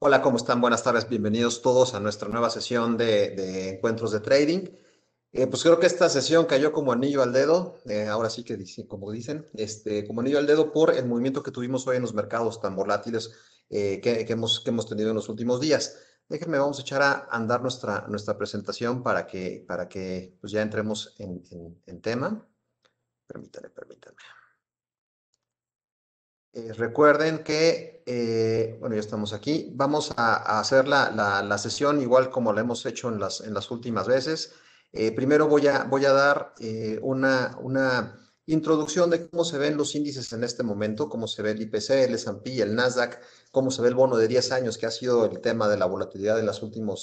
Hola, ¿cómo están? Buenas tardes, bienvenidos todos a nuestra nueva sesión de, encuentros de trading. Eh, pues creo que esta sesión cayó como anillo al dedo, eh, ahora sí que como dicen, este, como anillo al dedo por el movimiento que tuvimos hoy en los mercados tan volátiles eh, que, hemos, que hemos tenido en los últimos días. Déjenme, vamos a echar a andar nuestra, nuestra presentación para que, para que pues ya entremos en, en tema. Permítanme, permítanme. Eh, recuerden que, eh, bueno, ya estamos aquí. Vamos a, hacer la, sesión igual como la hemos hecho en las, en las últimas veces. Eh, primero voy a, voy a dar una, una introducción de cómo se ven los índices en este momento, cómo se ve el IPC, el S&P, el Nasdaq, cómo se ve el bono de 10 años, que ha sido el tema de la volatilidad en las,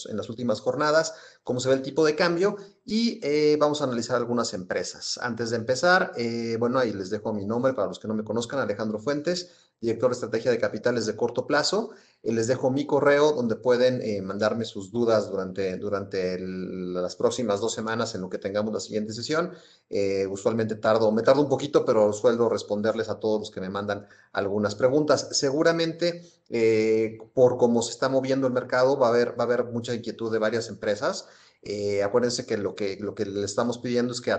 en las últimas jornadas, cómo se ve el tipo de cambio y eh, vamos a analizar algunas empresas. Antes de empezar, eh, bueno, ahí les dejo mi nombre para los que no me conozcan, Alejandro Fuentes director de estrategia de capitales de corto plazo. Eh, les dejo mi correo donde pueden eh, mandarme sus dudas durante, durante las próximas dos semanas en lo que tengamos la siguiente sesión. Eh, usualmente tardo, me tardo un poquito, pero suelo responderles a todos los que me mandan algunas preguntas. Seguramente, por cómo se está moviendo el mercado, va a haber, va a haber mucha inquietud de varias empresas. Eh, acuérdense que lo, que lo que le estamos pidiendo es que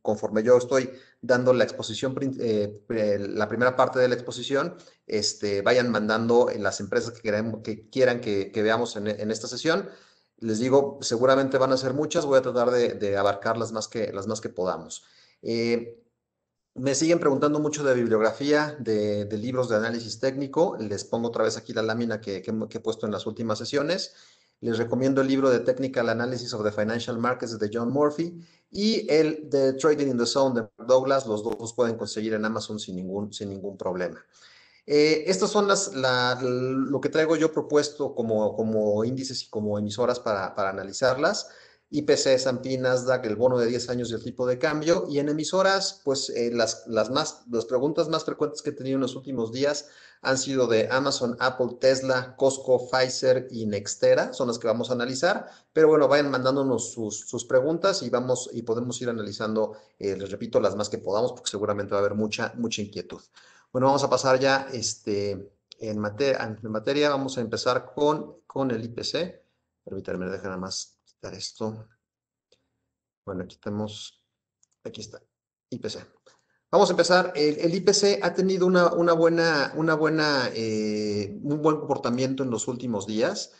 conforme yo estoy dando la exposición, eh, la primera parte de la exposición, este, vayan mandando en las empresas que, quieran que, veamos en, esta sesión. Les digo, seguramente van a ser muchas, voy a tratar de, abarcar las más que, las más que podamos. Eh, me siguen preguntando mucho de bibliografía, de, libros de análisis técnico. Les pongo otra vez aquí la lámina que, que he puesto en las últimas sesiones. Les recomiendo el libro de Technical Analysis of the Financial Markets de John Murphy y el de Trading in the Zone de Douglas. Los dos los pueden conseguir en Amazon sin ningún, sin ningún problema. Estos eh, estas son las, lo que traigo yo propuesto como, como índices y como emisoras para, para analizarlas. IPC, S&P, Nasdaq, el bono de 10 años y el tipo de cambio. Y en emisoras, pues eh, las, las, más, preguntas más frecuentes que he tenido en los últimos días han sido de Amazon, Apple, Tesla, Costco, Pfizer y Nextera, son las que vamos a analizar. Pero bueno, vayan mandándonos sus, preguntas y vamos y podemos ir analizando, eh, les repito, las más que podamos, porque seguramente va a haber mucha, mucha inquietud. Bueno, vamos a pasar ya este, en, materia, vamos a empezar con, con el IPC. Permítanme, dejar nada más quitar esto. Bueno, tenemos, aquí está, IPC. Vamos a empezar. El, IPC ha tenido una, una buena, una buena eh, un buen comportamiento en los últimos días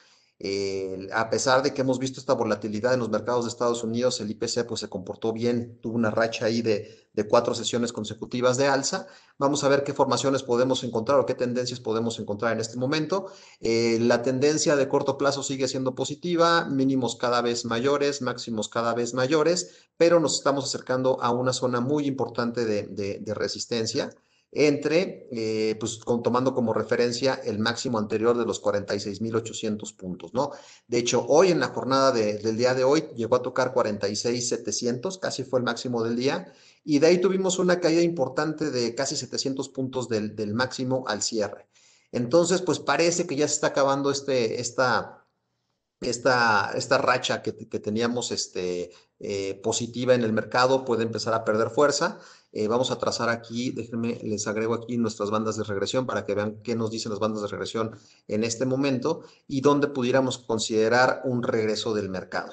a pesar de que hemos visto esta volatilidad en los mercados de Estados Unidos, el IPC pues, se comportó bien, tuvo una racha ahí de, cuatro sesiones consecutivas de alza. Vamos a ver qué formaciones podemos encontrar o qué tendencias podemos encontrar en este momento. Eh, la tendencia de corto plazo sigue siendo positiva, mínimos cada vez mayores, máximos cada vez mayores, pero nos estamos acercando a una zona muy importante de resistencia entre, eh, pues tomando como referencia el máximo anterior de los 46.800 puntos, ¿no? De hecho, hoy en la jornada del día de hoy llegó a tocar 46.700, casi fue el máximo del día, y de ahí tuvimos una caída importante de casi 700 puntos del, del máximo al cierre. Entonces, pues parece que ya se está acabando este, esta, esta, esta racha que, teníamos este, eh, positiva en el mercado puede empezar a perder fuerza. Eh, vamos a trazar aquí, déjenme, les agrego aquí nuestras bandas de regresión para que vean qué nos dicen las bandas de regresión en este momento y dónde pudiéramos considerar un regreso del mercado.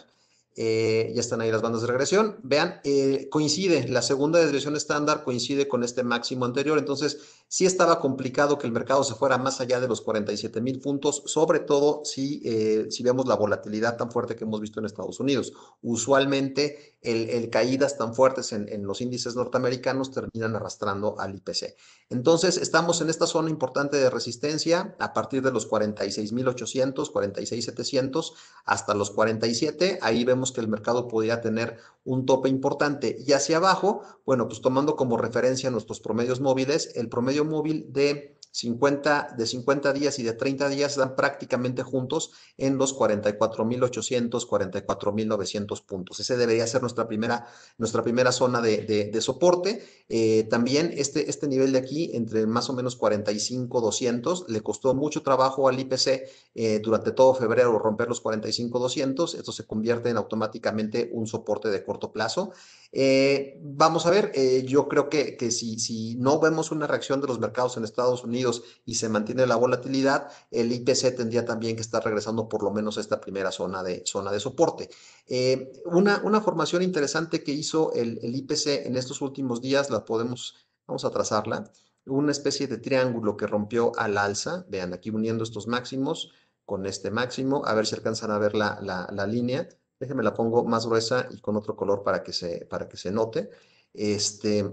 Eh, ya están ahí las bandas de regresión. Vean, eh, coincide, la segunda desviación estándar coincide con este máximo anterior, entonces sí estaba complicado que el mercado se fuera más allá de los 47 mil puntos, sobre todo eh, si, vemos la volatilidad tan fuerte que hemos visto en Estados Unidos. Usualmente el, caídas tan fuertes en, en, los índices norteamericanos terminan arrastrando al IPC. Entonces estamos en esta zona importante de resistencia a partir de los 46 mil 800, 46 700 hasta los 47, ahí vemos que el mercado podría tener un tope importante. Y hacia abajo, bueno, pues tomando como referencia nuestros promedios móviles, el promedio móvil de 50, de 50 días y de 30 días dan prácticamente juntos en los 44.800, 44.900 puntos. Ese debería ser nuestra primera, nuestra primera zona de, soporte. Eh, también este, este nivel de aquí, entre más o menos 45.200, le costó mucho trabajo al IPC eh, durante todo febrero romper los 45.200. Esto se convierte en automáticamente un soporte de corto plazo. Eh, vamos a ver, yo creo que, que si, si no vemos una reacción de los mercados en Estados Unidos, y se mantiene la volatilidad, el IPC tendría también que estar regresando por lo menos a esta primera zona de, zona de soporte. Eh, una, una, formación interesante que hizo el, el IPC en estos últimos días, la podemos, vamos a trazarla, una especie de triángulo que rompió al alza, vean aquí uniendo estos máximos con este máximo, a ver si alcanzan a ver la, la, la línea, déjenme la pongo más gruesa y con otro color para que se, para que se note, este,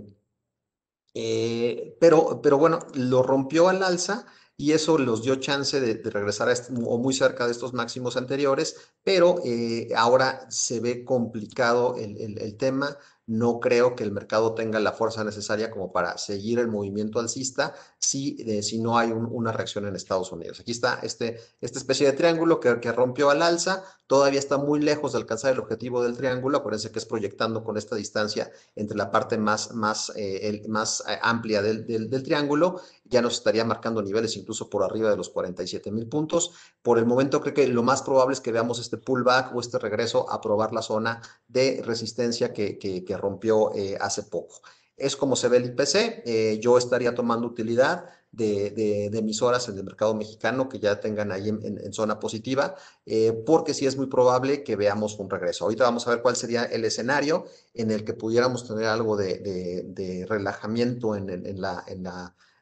eh, pero, pero bueno, lo rompió al alza y eso los dio chance de, regresar a o muy cerca de estos máximos anteriores, pero eh, ahora se ve complicado el, tema. No creo que el mercado tenga la fuerza necesaria como para seguir el movimiento alcista si, eh, si no hay una reacción en Estados Unidos. Aquí está este, esta especie de triángulo que, que rompió al alza, todavía está muy lejos de alcanzar el objetivo del triángulo. Acuérdense que es proyectando con esta distancia entre la parte más, más, eh, más amplia del, del triángulo ya nos estaría marcando niveles incluso por arriba de los 47 mil puntos. Por el momento creo que lo más probable es que veamos este pullback o este regreso a probar la zona de resistencia que, rompió eh, hace poco. Es como se ve el IPC, eh, yo estaría tomando utilidad de, emisoras en el mercado mexicano que ya tengan ahí en, zona positiva, eh, porque sí es muy probable que veamos un regreso. Ahorita vamos a ver cuál sería el escenario en el que pudiéramos tener algo de, relajamiento en, En la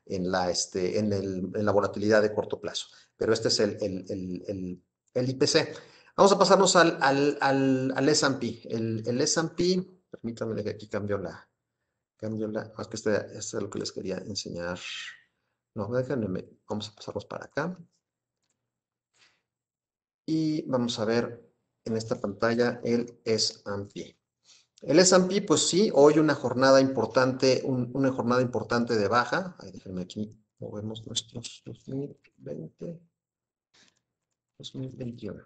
en la, este, en, la volatilidad de corto plazo. Pero este es el, IPC. Vamos a pasarnos al, al, al, S&P. El, el S&P, permítanme que aquí cambio la, cambio la, más ah, que este, este, es lo que les quería enseñar. No, déjenme, vamos a pasarnos para acá. Y vamos a ver en esta pantalla el S&P. El S&P, pues sí, hoy una jornada importante, una jornada importante de baja. déjenme aquí, movemos nuestros 2020, 2021.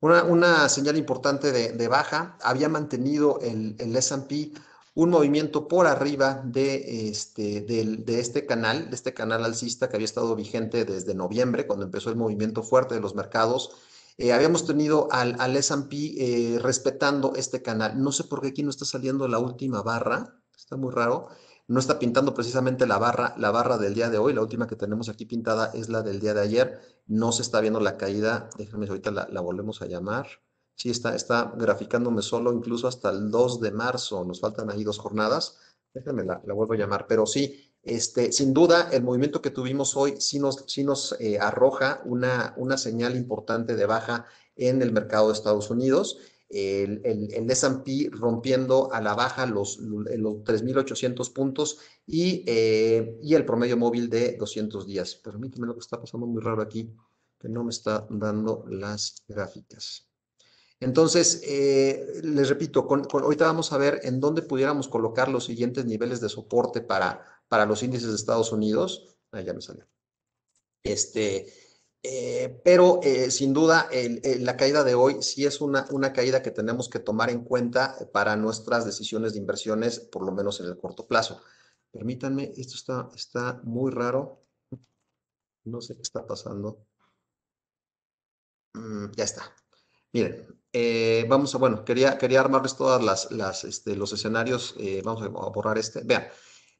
Una, una señal importante de, baja. Había mantenido el, el S&P un movimiento por arriba de este, de, de este, canal, de este canal alcista que había estado vigente desde noviembre, cuando empezó el movimiento fuerte de los mercados eh, habíamos tenido al, al S&P eh, respetando este canal. No sé por qué aquí no está saliendo la última barra, está muy raro. No está pintando precisamente la barra, la barra del día de hoy. La última que tenemos aquí pintada es la del día de ayer. No se está viendo la caída. Déjenme, ahorita la, volvemos a llamar. Sí, está, está graficándome solo incluso hasta el 2 de marzo. Nos faltan ahí dos jornadas. Déjenme, la, la vuelvo a llamar. Pero sí, este, sin duda, el movimiento que tuvimos hoy sí nos, sí nos eh, arroja una, una señal importante de baja en el mercado de Estados Unidos. El, el, S&P rompiendo a la baja los, los 3.800 puntos eh, y, el promedio móvil de 200 días. Permíteme lo que está pasando muy raro aquí, que no me está dando las gráficas. Entonces, eh, les repito, ahorita vamos a ver en dónde pudiéramos colocar los siguientes niveles de soporte para, para los índices de Estados Unidos. ahí ya me salió. Este, eh, pero eh, sin duda, la caída de hoy sí es una, una caída que tenemos que tomar en cuenta para nuestras decisiones de inversiones, por lo menos en el corto plazo. Permítanme, esto está, está muy raro. No sé qué está pasando. Mm, ya está. Miren, eh, vamos a, bueno, quería, quería armarles todas las, las este, los escenarios. vamos a borrar este. Vean.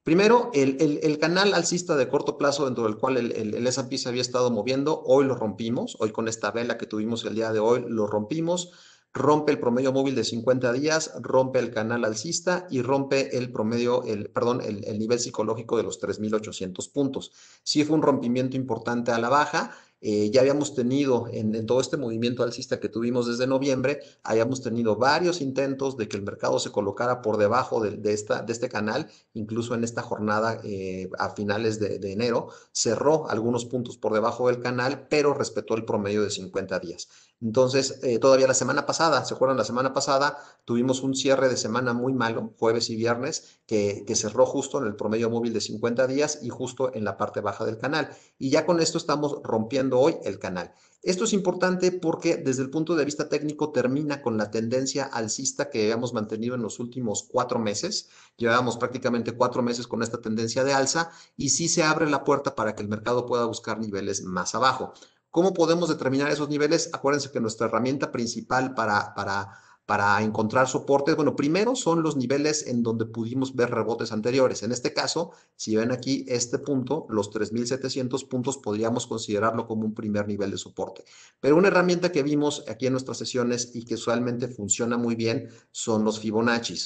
Primero, el, el, canal alcista de corto plazo dentro del cual el, el, S&P se había estado moviendo, hoy lo rompimos, hoy con esta vela que tuvimos el día de hoy, lo rompimos, rompe el promedio móvil de 50 días, rompe el canal alcista y rompe el promedio, el, perdón, el, el nivel psicológico de los 3.800 puntos. Sí fue un rompimiento importante a la baja eh, ya habíamos tenido en, todo este movimiento alcista que tuvimos desde noviembre, habíamos tenido varios intentos de que el mercado se colocara por debajo de, esta, de este canal, incluso en esta jornada eh, a finales de, de enero, cerró algunos puntos por debajo del canal, pero respetó el promedio de 50 días. Entonces, eh, todavía la semana pasada, ¿se acuerdan? La semana pasada tuvimos un cierre de semana muy malo, jueves y viernes, que, que, cerró justo en el promedio móvil de 50 días y justo en la parte baja del canal. Y ya con esto estamos rompiendo hoy el canal. Esto es importante porque desde el punto de vista técnico termina con la tendencia alcista que habíamos mantenido en los últimos cuatro meses. Llevábamos prácticamente cuatro meses con esta tendencia de alza y sí se abre la puerta para que el mercado pueda buscar niveles más abajo. ¿Cómo podemos determinar esos niveles? Acuérdense que nuestra herramienta principal para, para, para encontrar soportes, bueno, primero son los niveles en donde pudimos ver rebotes anteriores. En este caso, si ven aquí este punto, los 3,700 puntos, podríamos considerarlo como un primer nivel de soporte. Pero una herramienta que vimos aquí en nuestras sesiones y que usualmente funciona muy bien son los Fibonacci.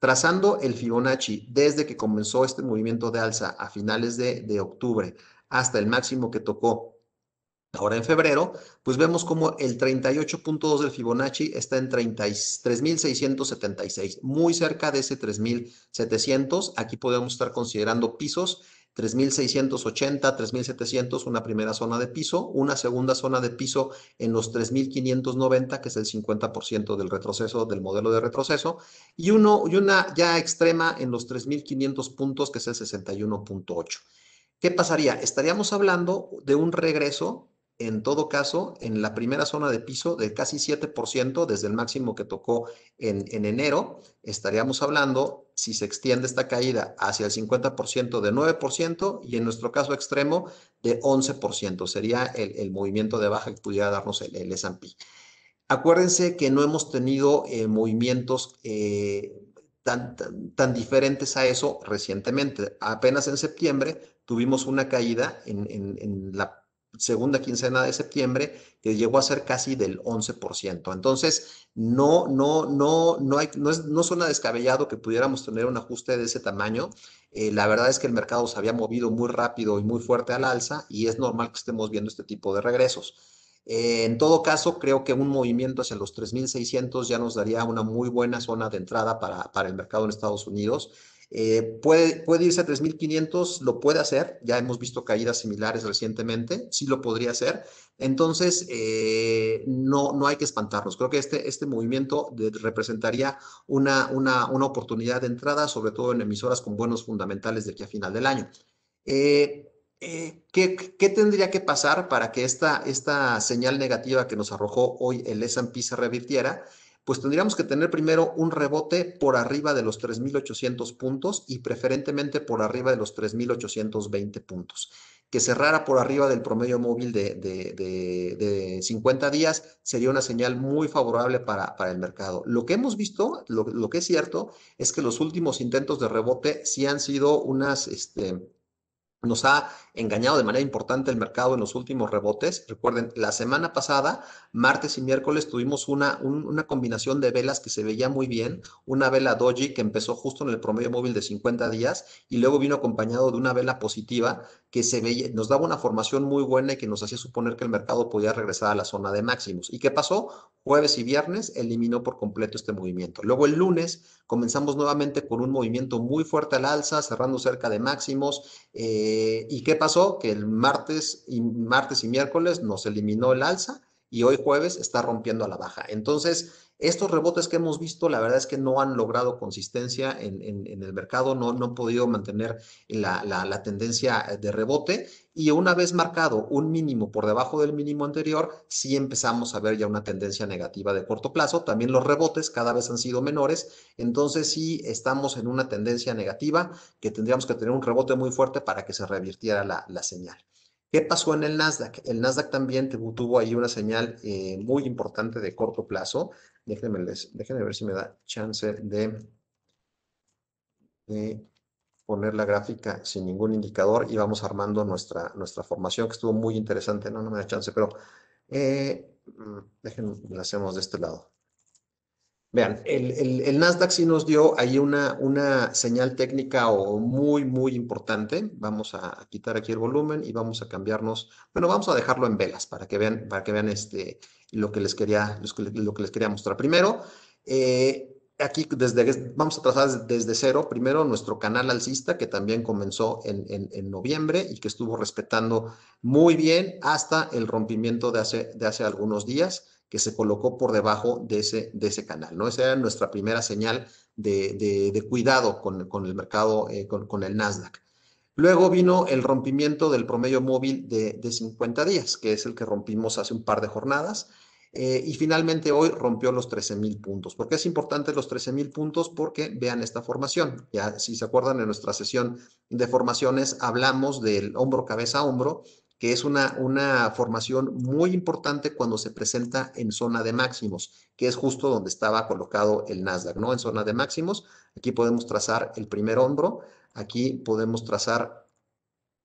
Trazando el Fibonacci desde que comenzó este movimiento de alza a finales de octubre hasta el máximo que tocó ahora en febrero, pues vemos como el 38.2 del Fibonacci está en 3.676, muy cerca de ese 3.700. Aquí podemos estar considerando pisos 3.680, 3.700, una primera zona de piso, una segunda zona de piso en los 3.590, que es el 50% del retroceso, del modelo de retroceso, y, uno, y una ya extrema en los 3.500 puntos, que es el 61.8. ¿Qué pasaría? Estaríamos hablando de un regreso en todo caso, en la primera zona de piso de casi 7% desde el máximo que tocó en, enero, estaríamos hablando, si se extiende esta caída hacia el 50%, de 9% y en nuestro caso extremo de 11%. Sería el, movimiento de baja que pudiera darnos el, el S&P. Acuérdense que no hemos tenido eh, movimientos eh, Tan, tan, diferentes a eso recientemente. Apenas en septiembre tuvimos una caída en, en, en la segunda quincena de septiembre, que llegó a ser casi del 11%. Entonces, no, no, no, no, hay, no, es, no suena descabellado que pudiéramos tener un ajuste de ese tamaño. Eh, la verdad es que el mercado se había movido muy rápido y muy fuerte al alza y es normal que estemos viendo este tipo de regresos. Eh, en todo caso, creo que un movimiento hacia los 3.600 ya nos daría una muy buena zona de entrada para, para el mercado en Estados Unidos eh, puede, puede irse a 3.500, lo puede hacer, ya hemos visto caídas similares recientemente, sí lo podría hacer. Entonces, eh, no, no hay que espantarnos. Creo que este, este movimiento representaría una, una, oportunidad de entrada, sobre todo en emisoras con buenos fundamentales de aquí a final del año. Eh, ¿qué, tendría que pasar para que esta, esta señal negativa que nos arrojó hoy el S&P se revirtiera? pues tendríamos que tener primero un rebote por arriba de los 3.800 puntos y preferentemente por arriba de los 3.820 puntos, que cerrara por arriba del promedio móvil de, de, 50 días sería una señal muy favorable para, para el mercado. Lo que hemos visto, lo, que es cierto, es que los últimos intentos de rebote sí han sido unas... Este, nos ha engañado de manera importante el mercado en los últimos rebotes. Recuerden, la semana pasada, martes y miércoles, tuvimos una, una combinación de velas que se veía muy bien. Una vela doji que empezó justo en el promedio móvil de 50 días y luego vino acompañado de una vela positiva que se veía, nos daba una formación muy buena y que nos hacía suponer que el mercado podía regresar a la zona de máximos. ¿Y qué pasó? Jueves y viernes eliminó por completo este movimiento. Luego el lunes comenzamos nuevamente con un movimiento muy fuerte al alza, cerrando cerca de máximos. Eh, ¿Y qué pasó? pasó? Que el martes y, martes y miércoles nos eliminó el alza y hoy jueves está rompiendo a la baja. Entonces, estos rebotes que hemos visto, la verdad es que no han logrado consistencia en, el mercado, no, han podido mantener la, tendencia de rebote y una vez marcado un mínimo por debajo del mínimo anterior, sí empezamos a ver ya una tendencia negativa de corto plazo. También los rebotes cada vez han sido menores, entonces sí estamos en una tendencia negativa que tendríamos que tener un rebote muy fuerte para que se revirtiera la señal. ¿Qué pasó en el Nasdaq? El Nasdaq también tuvo ahí una señal eh, muy importante de corto plazo. Déjenme, ver si me da chance de, poner la gráfica sin ningún indicador y vamos armando nuestra, nuestra formación que estuvo muy interesante. No, no me da chance, pero eh, mm, déjenme, la hacemos de este lado. Vean, el, Nasdaq sí nos dio ahí una, una señal técnica o muy, muy importante. Vamos a quitar aquí el volumen y vamos a cambiarnos. Bueno, vamos a dejarlo en velas para que vean, para que vean este, lo, que les quería, lo que les quería mostrar. Primero, eh, aquí desde, vamos a trazar desde cero, primero nuestro canal alcista que también comenzó en, en, noviembre y que estuvo respetando muy bien hasta el rompimiento de hace, de hace algunos días que se colocó por debajo de ese, de ese canal. ¿no? Esa era nuestra primera señal de, cuidado con, el mercado, eh, con, el Nasdaq. Luego vino el rompimiento del promedio móvil de, de 50 días, que es el que rompimos hace un par de jornadas. Eh, y finalmente hoy rompió los mil puntos. ¿Por qué es importante los mil puntos? Porque vean esta formación. Ya si se acuerdan en nuestra sesión de formaciones hablamos del hombro cabeza hombro que es una, una formación muy importante cuando se presenta en zona de máximos, que es justo donde estaba colocado el Nasdaq, ¿no? En zona de máximos, aquí podemos trazar el primer hombro, aquí podemos trazar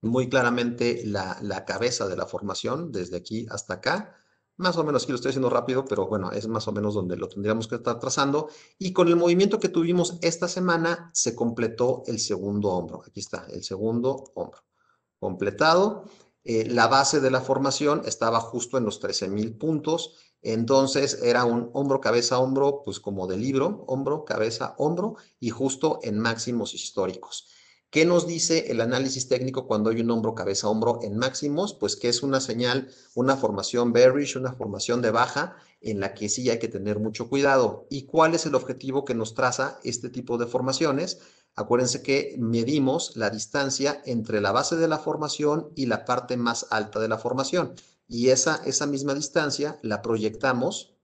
muy claramente la, la cabeza de la formación, desde aquí hasta acá, más o menos, aquí lo estoy haciendo rápido, pero bueno, es más o menos donde lo tendríamos que estar trazando. Y con el movimiento que tuvimos esta semana, se completó el segundo hombro. Aquí está, el segundo hombro completado. Eh, la base de la formación estaba justo en los 13.000 puntos, entonces era un hombro, cabeza, hombro, pues como de libro, hombro, cabeza, hombro, y justo en máximos históricos. ¿Qué nos dice el análisis técnico cuando hay un hombro, cabeza, hombro en máximos? Pues que es una señal, una formación bearish, una formación de baja, en la que sí hay que tener mucho cuidado. ¿Y cuál es el objetivo que nos traza este tipo de formaciones? Acuérdense que medimos la distancia entre la base de la formación y la parte más alta de la formación. Y esa, esa misma distancia la proyectamos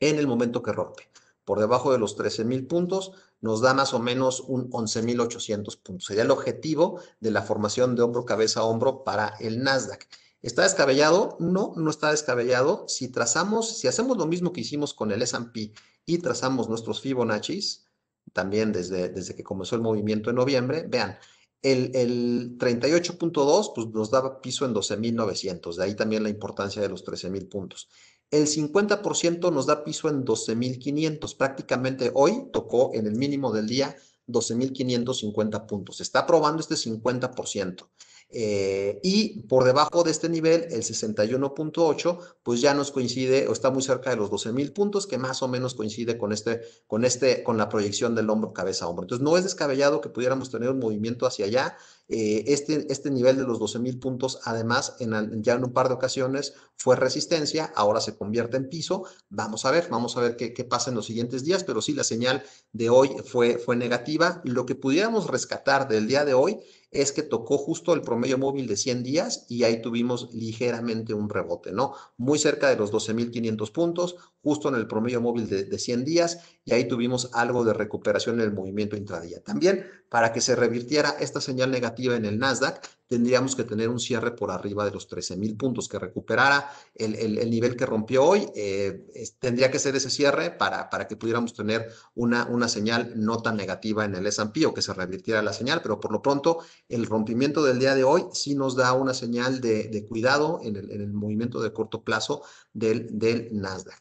en el momento que rompe. Por debajo de los 13.000 puntos nos da más o menos un 11.800 puntos. Sería el objetivo de la formación de hombro, cabeza, hombro para el Nasdaq. ¿Está descabellado? No, no está descabellado. Si trazamos, si hacemos lo mismo que hicimos con el S&P y trazamos nuestros Fibonacci's, también desde, desde que comenzó el movimiento en noviembre, vean, el, 38.2 pues nos daba piso en 12.900, de ahí también la importancia de los 13.000 puntos. El 50% nos da piso en 12.500, prácticamente hoy tocó en el mínimo del día 12.550 puntos. está probando este 50%. Eh, y por debajo de este nivel, el 61.8, pues ya nos coincide o está muy cerca de los 12 mil puntos, que más o menos coincide con, este, con, este, con la proyección del hombro, cabeza, hombro. Entonces, no es descabellado que pudiéramos tener un movimiento hacia allá. Eh, este, este nivel de los 12 mil puntos, además, en, ya en un par de ocasiones fue resistencia, ahora se convierte en piso. Vamos a ver, vamos a ver qué, qué pasa en los siguientes días, pero sí la señal de hoy fue, fue negativa. Lo que pudiéramos rescatar del día de hoy es que tocó justo el promedio móvil de 100 días y ahí tuvimos ligeramente un rebote, ¿no? Muy cerca de los 12.500 puntos, justo en el promedio móvil de, 100 días y ahí tuvimos algo de recuperación en el movimiento intradía. También para que se revirtiera esta señal negativa en el Nasdaq, tendríamos que tener un cierre por arriba de los 13 mil puntos, que recuperara el, nivel que rompió hoy. Eh, tendría que ser ese cierre para, para que pudiéramos tener una, una señal no tan negativa en el S&P o que se revirtiera la señal, pero por lo pronto el rompimiento del día de hoy sí nos da una señal de, de cuidado en el, en el, movimiento de corto plazo del, del Nasdaq.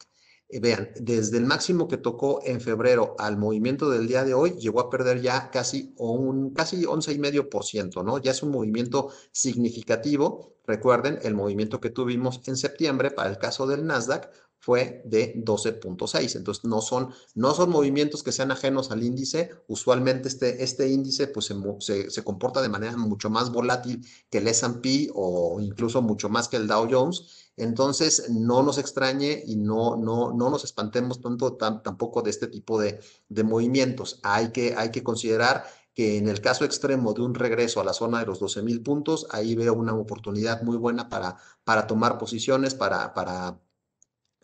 Eh, vean, desde el máximo que tocó en febrero al movimiento del día de hoy, llegó a perder ya casi un casi 11,5%, ¿no? Ya es un movimiento significativo. Recuerden, el movimiento que tuvimos en septiembre para el caso del Nasdaq fue de 12.6. Entonces, no son, no son movimientos que sean ajenos al índice. Usualmente este, este índice pues, se, se comporta de manera mucho más volátil que el S&P o incluso mucho más que el Dow Jones entonces, no nos extrañe y no, no, no nos espantemos tanto tampoco de este tipo de, movimientos. Hay que, hay que considerar que en el caso extremo de un regreso a la zona de los 12 mil puntos, ahí veo una oportunidad muy buena para, para tomar posiciones, para, para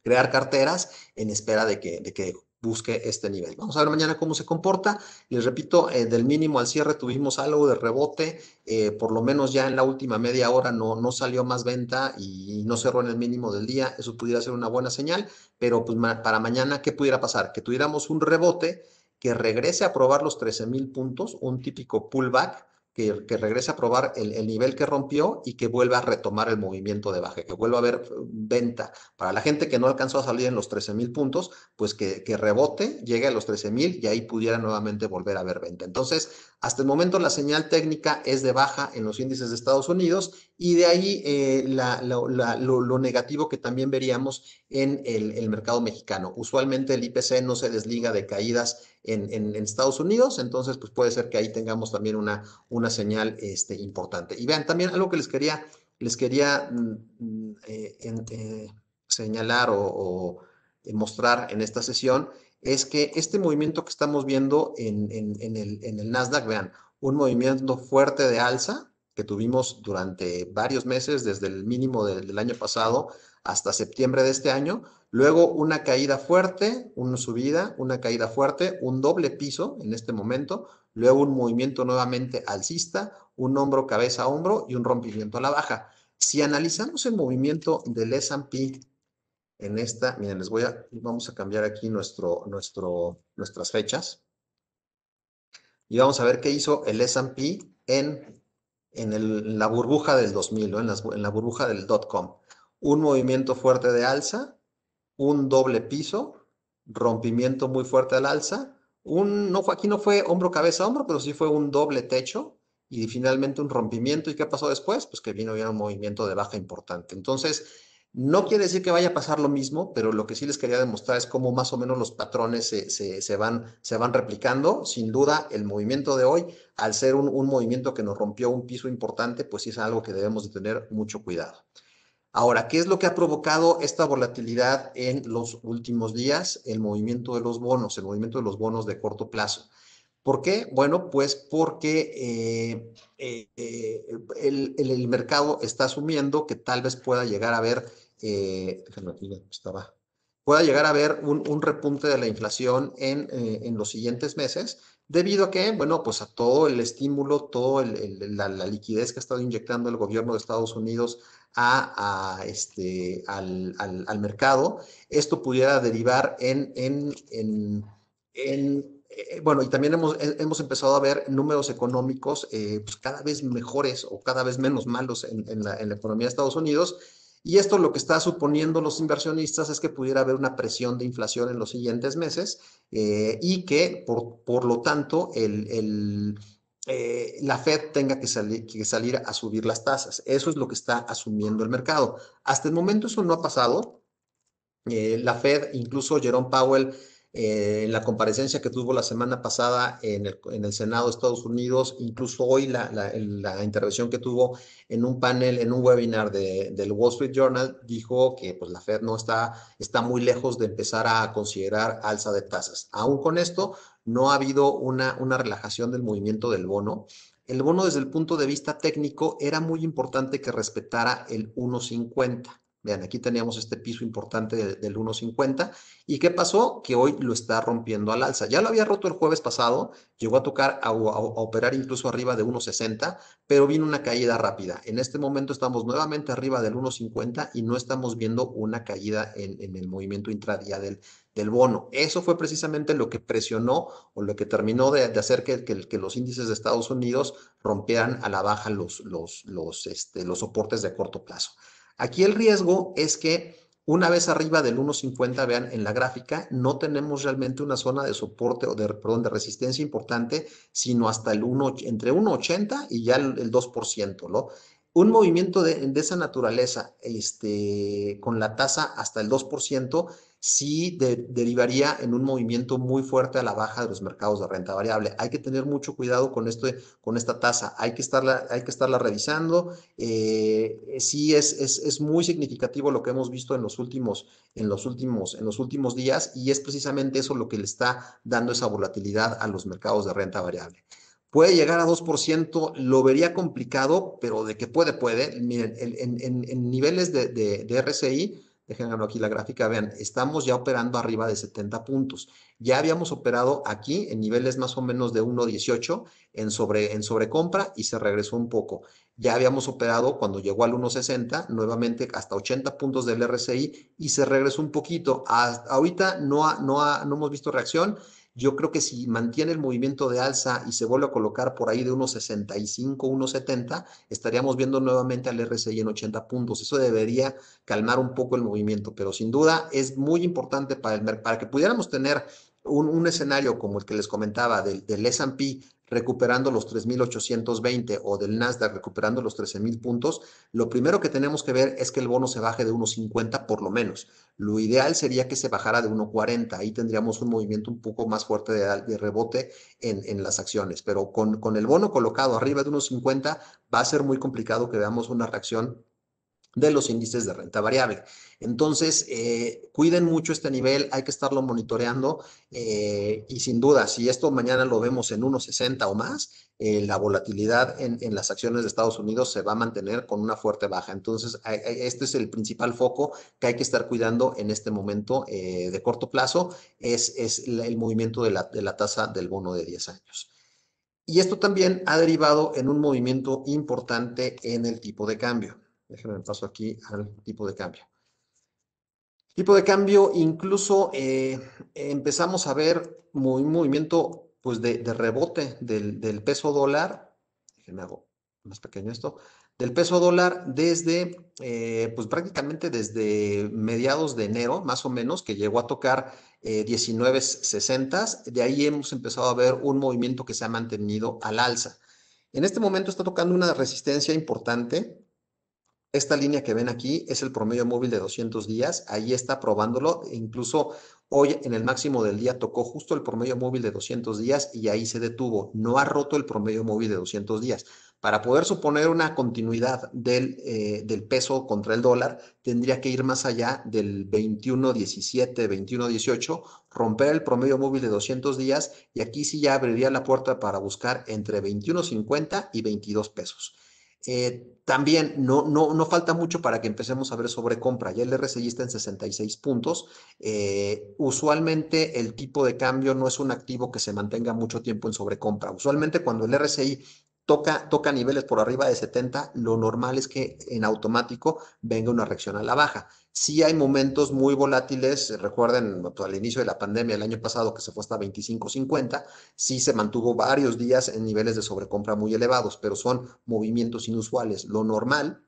crear carteras en espera de que, de que busque este nivel. Vamos a ver mañana cómo se comporta. Les repito, eh, del mínimo al cierre tuvimos algo de rebote, eh, por lo menos ya en la última media hora no, no salió más venta y no cerró en el mínimo del día. Eso pudiera ser una buena señal, pero pues para mañana, ¿qué pudiera pasar? Que tuviéramos un rebote que regrese a probar los 13 mil puntos, un típico pullback que, regrese a probar el, nivel que rompió y que vuelva a retomar el movimiento de baja, que vuelva a haber eh, venta. Para la gente que no alcanzó a salir en los 13 mil puntos, pues que, que rebote, llegue a los 13 mil y ahí pudiera nuevamente volver a haber venta. Entonces, hasta el momento la señal técnica es de baja en los índices de Estados Unidos y de ahí eh, lo, negativo que también veríamos en el, mercado mexicano. Usualmente el IPC no se desliga de caídas en, Estados Unidos, entonces pues puede ser que ahí tengamos también una, una señal este, importante. Y vean, también algo que les quería, les quería mm, mm, eh, eh, señalar o, o mostrar en esta sesión es que este movimiento que estamos viendo en, el, Nasdaq, vean, un movimiento fuerte de alza que tuvimos durante varios meses, desde el mínimo del, año pasado hasta septiembre de este año, luego una caída fuerte, una subida, una caída fuerte, un doble piso en este momento, luego un movimiento nuevamente alcista, un hombro, cabeza, hombro y un rompimiento a la baja. Si analizamos el movimiento del S&P en esta, miren, les voy a, vamos a cambiar aquí nuestro, nuestro, nuestras fechas. Y vamos a ver qué hizo el S&P en, en, la burbuja del 2000, en, la burbuja del dot-com. Un movimiento fuerte de alza, un doble piso, rompimiento muy fuerte al alza, un, no, aquí no fue hombro-cabeza-hombro, pero sí fue un doble techo y finalmente un rompimiento. ¿Y qué pasó después? Pues que vino bien un movimiento de baja importante. Entonces, no quiere decir que vaya a pasar lo mismo, pero lo que sí les quería demostrar es cómo más o menos los patrones se, van, se van replicando. Sin duda, el movimiento de hoy, al ser un, un, movimiento que nos rompió un piso importante, pues sí es algo que debemos de tener mucho cuidado. Ahora, ¿qué es lo que ha provocado esta volatilidad en los últimos días? El movimiento de los bonos, el movimiento de los bonos de corto plazo. ¿Por qué? Bueno, pues porque eh, eh, el, mercado está asumiendo que tal vez pueda llegar a haber, eh, estaba, pueda llegar a haber un, repunte de la inflación en, en, los siguientes meses, debido a que, bueno, pues a todo el estímulo, toda la, liquidez que ha estado inyectando el gobierno de Estados Unidos a, este, al, mercado, esto pudiera derivar en, en eh, eh, bueno, y también hemos, eh, hemos, empezado a ver números económicos pues, cada vez mejores o cada vez menos malos en, la, economía de Estados Unidos. Y esto lo que está suponiendo los inversionistas es que pudiera haber una presión de inflación en los siguientes meses y que, por, lo tanto, el, el la Fed tenga que, que, salir a subir las tasas. Eso es lo que está asumiendo el mercado. Hasta el momento eso no ha pasado. la Fed, incluso Jerome Powell, eh, en la comparecencia que tuvo la semana pasada en el, en el Senado de Estados Unidos, incluso hoy la, intervención que tuvo en un panel, en un webinar del Wall Street Journal, dijo que pues, la Fed no está, está muy lejos de empezar a considerar alza de tasas. Aún con esto, no ha habido una, una relajación del movimiento del bono. El bono desde el punto de vista técnico era muy importante que respetara el 1.50. Vean, aquí teníamos este piso importante del 1.50. ¿Y qué pasó? Que hoy lo está rompiendo al alza. Ya lo había roto el jueves pasado, llegó a tocar, a, operar incluso arriba de 1.60, pero vino una caída rápida. En este momento estamos nuevamente arriba del 1.50 y no estamos viendo una caída en, el movimiento intradía del, bono. Eso fue precisamente lo que presionó o lo que terminó de, hacer que, los índices de Estados Unidos rompieran a la baja los, los este, soportes de corto plazo. Aquí el riesgo es que una vez arriba del 1.50, vean en la gráfica, no tenemos realmente una zona de soporte o de, perdón, de resistencia importante, sino hasta el 1, entre 1.80 y ya el, el 2%, ¿no? un movimiento de, esa naturaleza, este, con la tasa hasta el 2%, sí derivaría en un movimiento muy fuerte a la baja de los mercados de renta variable. Hay que tener mucho cuidado con, esto, con esta tasa, hay que estarla, hay que estarla revisando. Eh, sí es, es, es, muy significativo lo que hemos visto en los, últimos, en, los últimos, en los últimos días y es precisamente eso lo que le está dando esa volatilidad a los mercados de renta variable. Puede llegar a 2%, lo vería complicado, pero de que puede, puede. Miren, en, niveles de, de, de RCI, déjenme aquí la gráfica, vean, estamos ya operando arriba de 70 puntos. Ya habíamos operado aquí en niveles más o menos de 1.18 en, sobre, en sobrecompra y se regresó un poco. Ya habíamos operado cuando llegó al 1.60, nuevamente hasta 80 puntos del RSI y se regresó un poquito. ahorita no, ha, no, ha, no hemos visto reacción yo creo que si mantiene el movimiento de alza y se vuelve a colocar por ahí de unos 65, unos estaríamos viendo nuevamente al RSI en 80 puntos. Eso debería calmar un poco el movimiento, pero sin duda es muy importante para, el, para que pudiéramos tener un, escenario como el que les comentaba del, del SP recuperando los 3.820 o del Nasdaq recuperando los 13.000 puntos, lo primero que tenemos que ver es que el bono se baje de 1.50 por lo menos. Lo ideal sería que se bajara de 1.40. Ahí tendríamos un movimiento un poco más fuerte de, rebote en, las acciones. Pero con, con el bono colocado arriba de unos 1.50 va a ser muy complicado que veamos una reacción de los índices de renta variable. Entonces, eh, cuiden mucho este nivel, hay que estarlo monitoreando eh, y sin duda, si esto mañana lo vemos en 1,60 o más, eh, la volatilidad en, las acciones de Estados Unidos se va a mantener con una fuerte baja. Entonces, este es el principal foco que hay que estar cuidando en este momento de corto plazo, es, es el movimiento de la, de la tasa del bono de 10 años. Y esto también ha derivado en un movimiento importante en el tipo de cambio. Déjenme paso aquí al tipo de cambio. Tipo de cambio, incluso eh, empezamos a ver muy, movimiento pues de, rebote del, peso dólar. Déjenme hago más pequeño esto. Del peso dólar desde, eh, pues prácticamente desde mediados de enero, más o menos, que llegó a tocar eh, 19.60. De ahí hemos empezado a ver un movimiento que se ha mantenido al alza. En este momento está tocando una resistencia importante, esta línea que ven aquí es el promedio móvil de 200 días. Ahí está probándolo. Incluso hoy en el máximo del día tocó justo el promedio móvil de 200 días y ahí se detuvo. No ha roto el promedio móvil de 200 días. Para poder suponer una continuidad del, eh, del peso contra el dólar, tendría que ir más allá del 21.17, 21.18, romper el promedio móvil de 200 días y aquí sí ya abriría la puerta para buscar entre 21.50 y 22 pesos. Eh, también no, no, no, falta mucho para que empecemos a ver sobre Ya el RSI está en 66 puntos. Eh, usualmente el tipo de cambio no es un activo que se mantenga mucho tiempo en sobrecompra. Usualmente cuando el RSI toca, toca niveles por arriba de 70, lo normal es que en automático venga una reacción a la baja. Sí hay momentos muy volátiles, recuerden pues, al inicio de la pandemia el año pasado que se fue hasta 25.50, sí se mantuvo varios días en niveles de sobrecompra muy elevados, pero son movimientos inusuales. Lo normal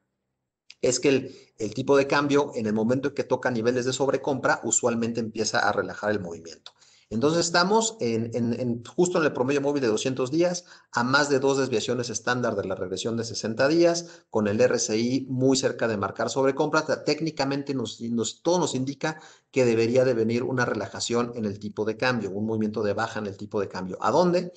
es que el tipo de cambio en el momento en que toca niveles de sobrecompra usualmente empieza a relajar el movimiento. Entonces estamos en, justo en el promedio móvil de 200 días, a más de dos desviaciones estándar de la regresión de 60 días, con el RSI muy cerca de marcar sobrecompra. Técnicamente nos, todo nos indica que debería de venir una relajación en el tipo de cambio, un movimiento de baja en el tipo de cambio. ¿A dónde?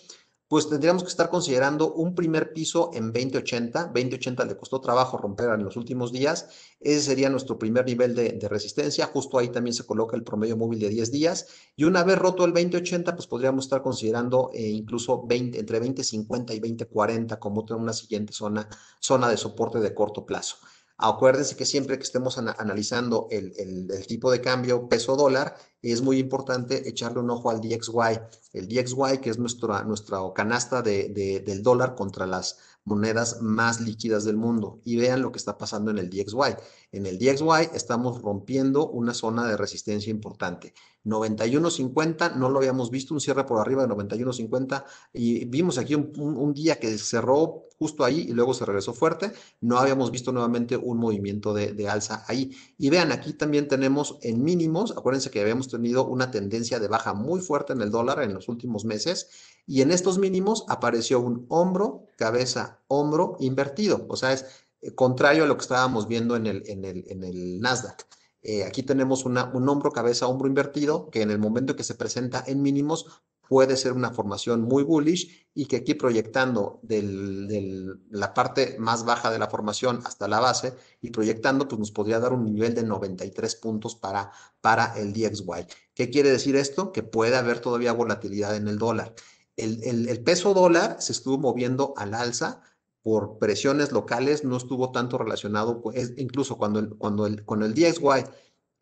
pues tendríamos que estar considerando un primer piso en 2080. 2080 le costó trabajo romper en los últimos días. Ese sería nuestro primer nivel de, resistencia. Justo ahí también se coloca el promedio móvil de 10 días. Y una vez roto el 2080, pues podríamos estar considerando eh, incluso entre 2050 y 2040 como una siguiente zona, zona de soporte de corto plazo. Acuérdense que siempre que estemos analizando el, el, tipo de cambio peso dólar, es muy importante echarle un ojo al DXY. El DXY, que es nuestra, nuestra canasta de, del dólar contra las monedas más líquidas del mundo. Y vean lo que está pasando en el DXY. En el DXY estamos rompiendo una zona de resistencia importante. 91.50, no lo habíamos visto, un cierre por arriba de 91.50 y vimos aquí un, día que cerró justo ahí y luego se regresó fuerte, no habíamos visto nuevamente un movimiento de, de alza ahí. Y vean, aquí también tenemos en mínimos, acuérdense que habíamos tenido una tendencia de baja muy fuerte en el dólar en los últimos meses y en estos mínimos apareció un hombro, cabeza, hombro invertido. O sea, es eh, contrario a lo que estábamos viendo en el, en el, en el Nasdaq. Eh, aquí tenemos una, un hombro, cabeza, hombro invertido que en el momento que se presenta en mínimos puede ser una formación muy bullish y que aquí proyectando de la parte más baja de la formación hasta la base y proyectando, pues nos podría dar un nivel de 93 puntos para, para el DXY. ¿Qué quiere decir esto? Que puede haber todavía volatilidad en el dólar. El, peso dólar se estuvo moviendo al alza por presiones locales, no estuvo tanto relacionado, pues, incluso cuando el, cuando el, cuando el DXY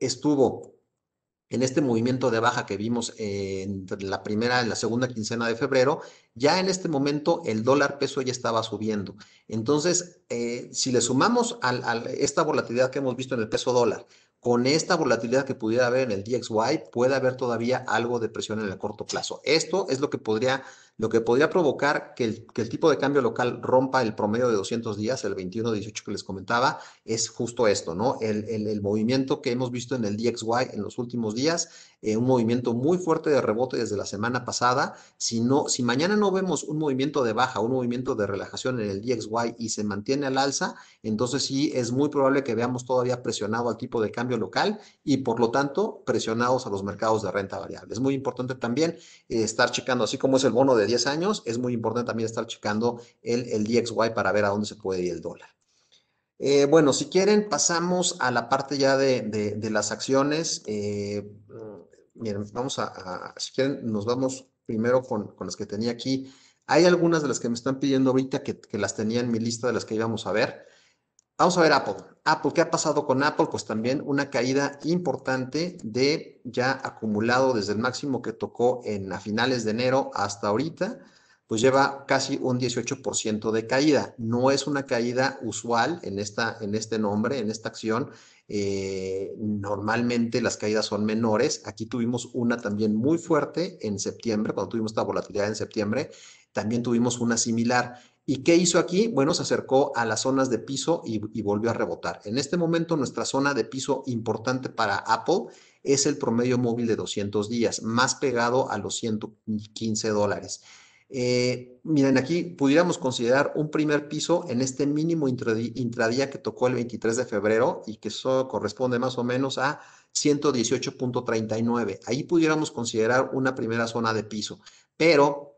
estuvo en este movimiento de baja que vimos en la primera en la segunda quincena de febrero, ya en este momento el dólar peso ya estaba subiendo. Entonces, eh, si le sumamos a esta volatilidad que hemos visto en el peso dólar, con esta volatilidad que pudiera haber en el DXY, puede haber todavía algo de presión en el corto plazo. Esto es lo que podría, lo que podría provocar que el, el tipo de cambio local rompa el promedio de 200 días, el 21-18 que les comentaba, es justo esto, ¿no? El, el, movimiento que hemos visto en el DXY en los últimos días eh, un movimiento muy fuerte de rebote desde la semana pasada. Si, si mañana no vemos un movimiento de baja, un movimiento de relajación en el DXY y se mantiene al alza, entonces sí es muy probable que veamos todavía presionado al tipo de cambio local y por lo tanto presionados a los mercados de renta variable. Es muy importante también eh, estar checando, así como es el bono de 10 años, es muy importante también estar checando el, DXY para ver a dónde se puede ir el dólar. Eh, bueno, si quieren, pasamos a la parte ya de, las acciones miren, vamos a, si quieren, nos vamos primero con, las que tenía aquí. Hay algunas de las que me están pidiendo ahorita que, las tenía en mi lista de las que íbamos a ver. Vamos a ver Apple. Apple, ¿qué ha pasado con Apple? Pues también una caída importante de ya acumulado desde el máximo que tocó en a finales de enero hasta ahorita, pues lleva casi un 18% de caída. No es una caída usual en, esta, en este nombre, en esta acción. Eh, normalmente las caídas son menores. Aquí tuvimos una también muy fuerte en septiembre, cuando tuvimos esta volatilidad en septiembre, también tuvimos una similar. ¿Y qué hizo aquí? Bueno, se acercó a las zonas de piso y, y, volvió a rebotar. En este momento, nuestra zona de piso importante para Apple es el promedio móvil de 200 días, más pegado a los 115 dólares. Eh, miren, aquí pudiéramos considerar un primer piso en este mínimo intradía que tocó el 23 de febrero y que eso corresponde más o menos a 118.39. Ahí pudiéramos considerar una primera zona de piso, pero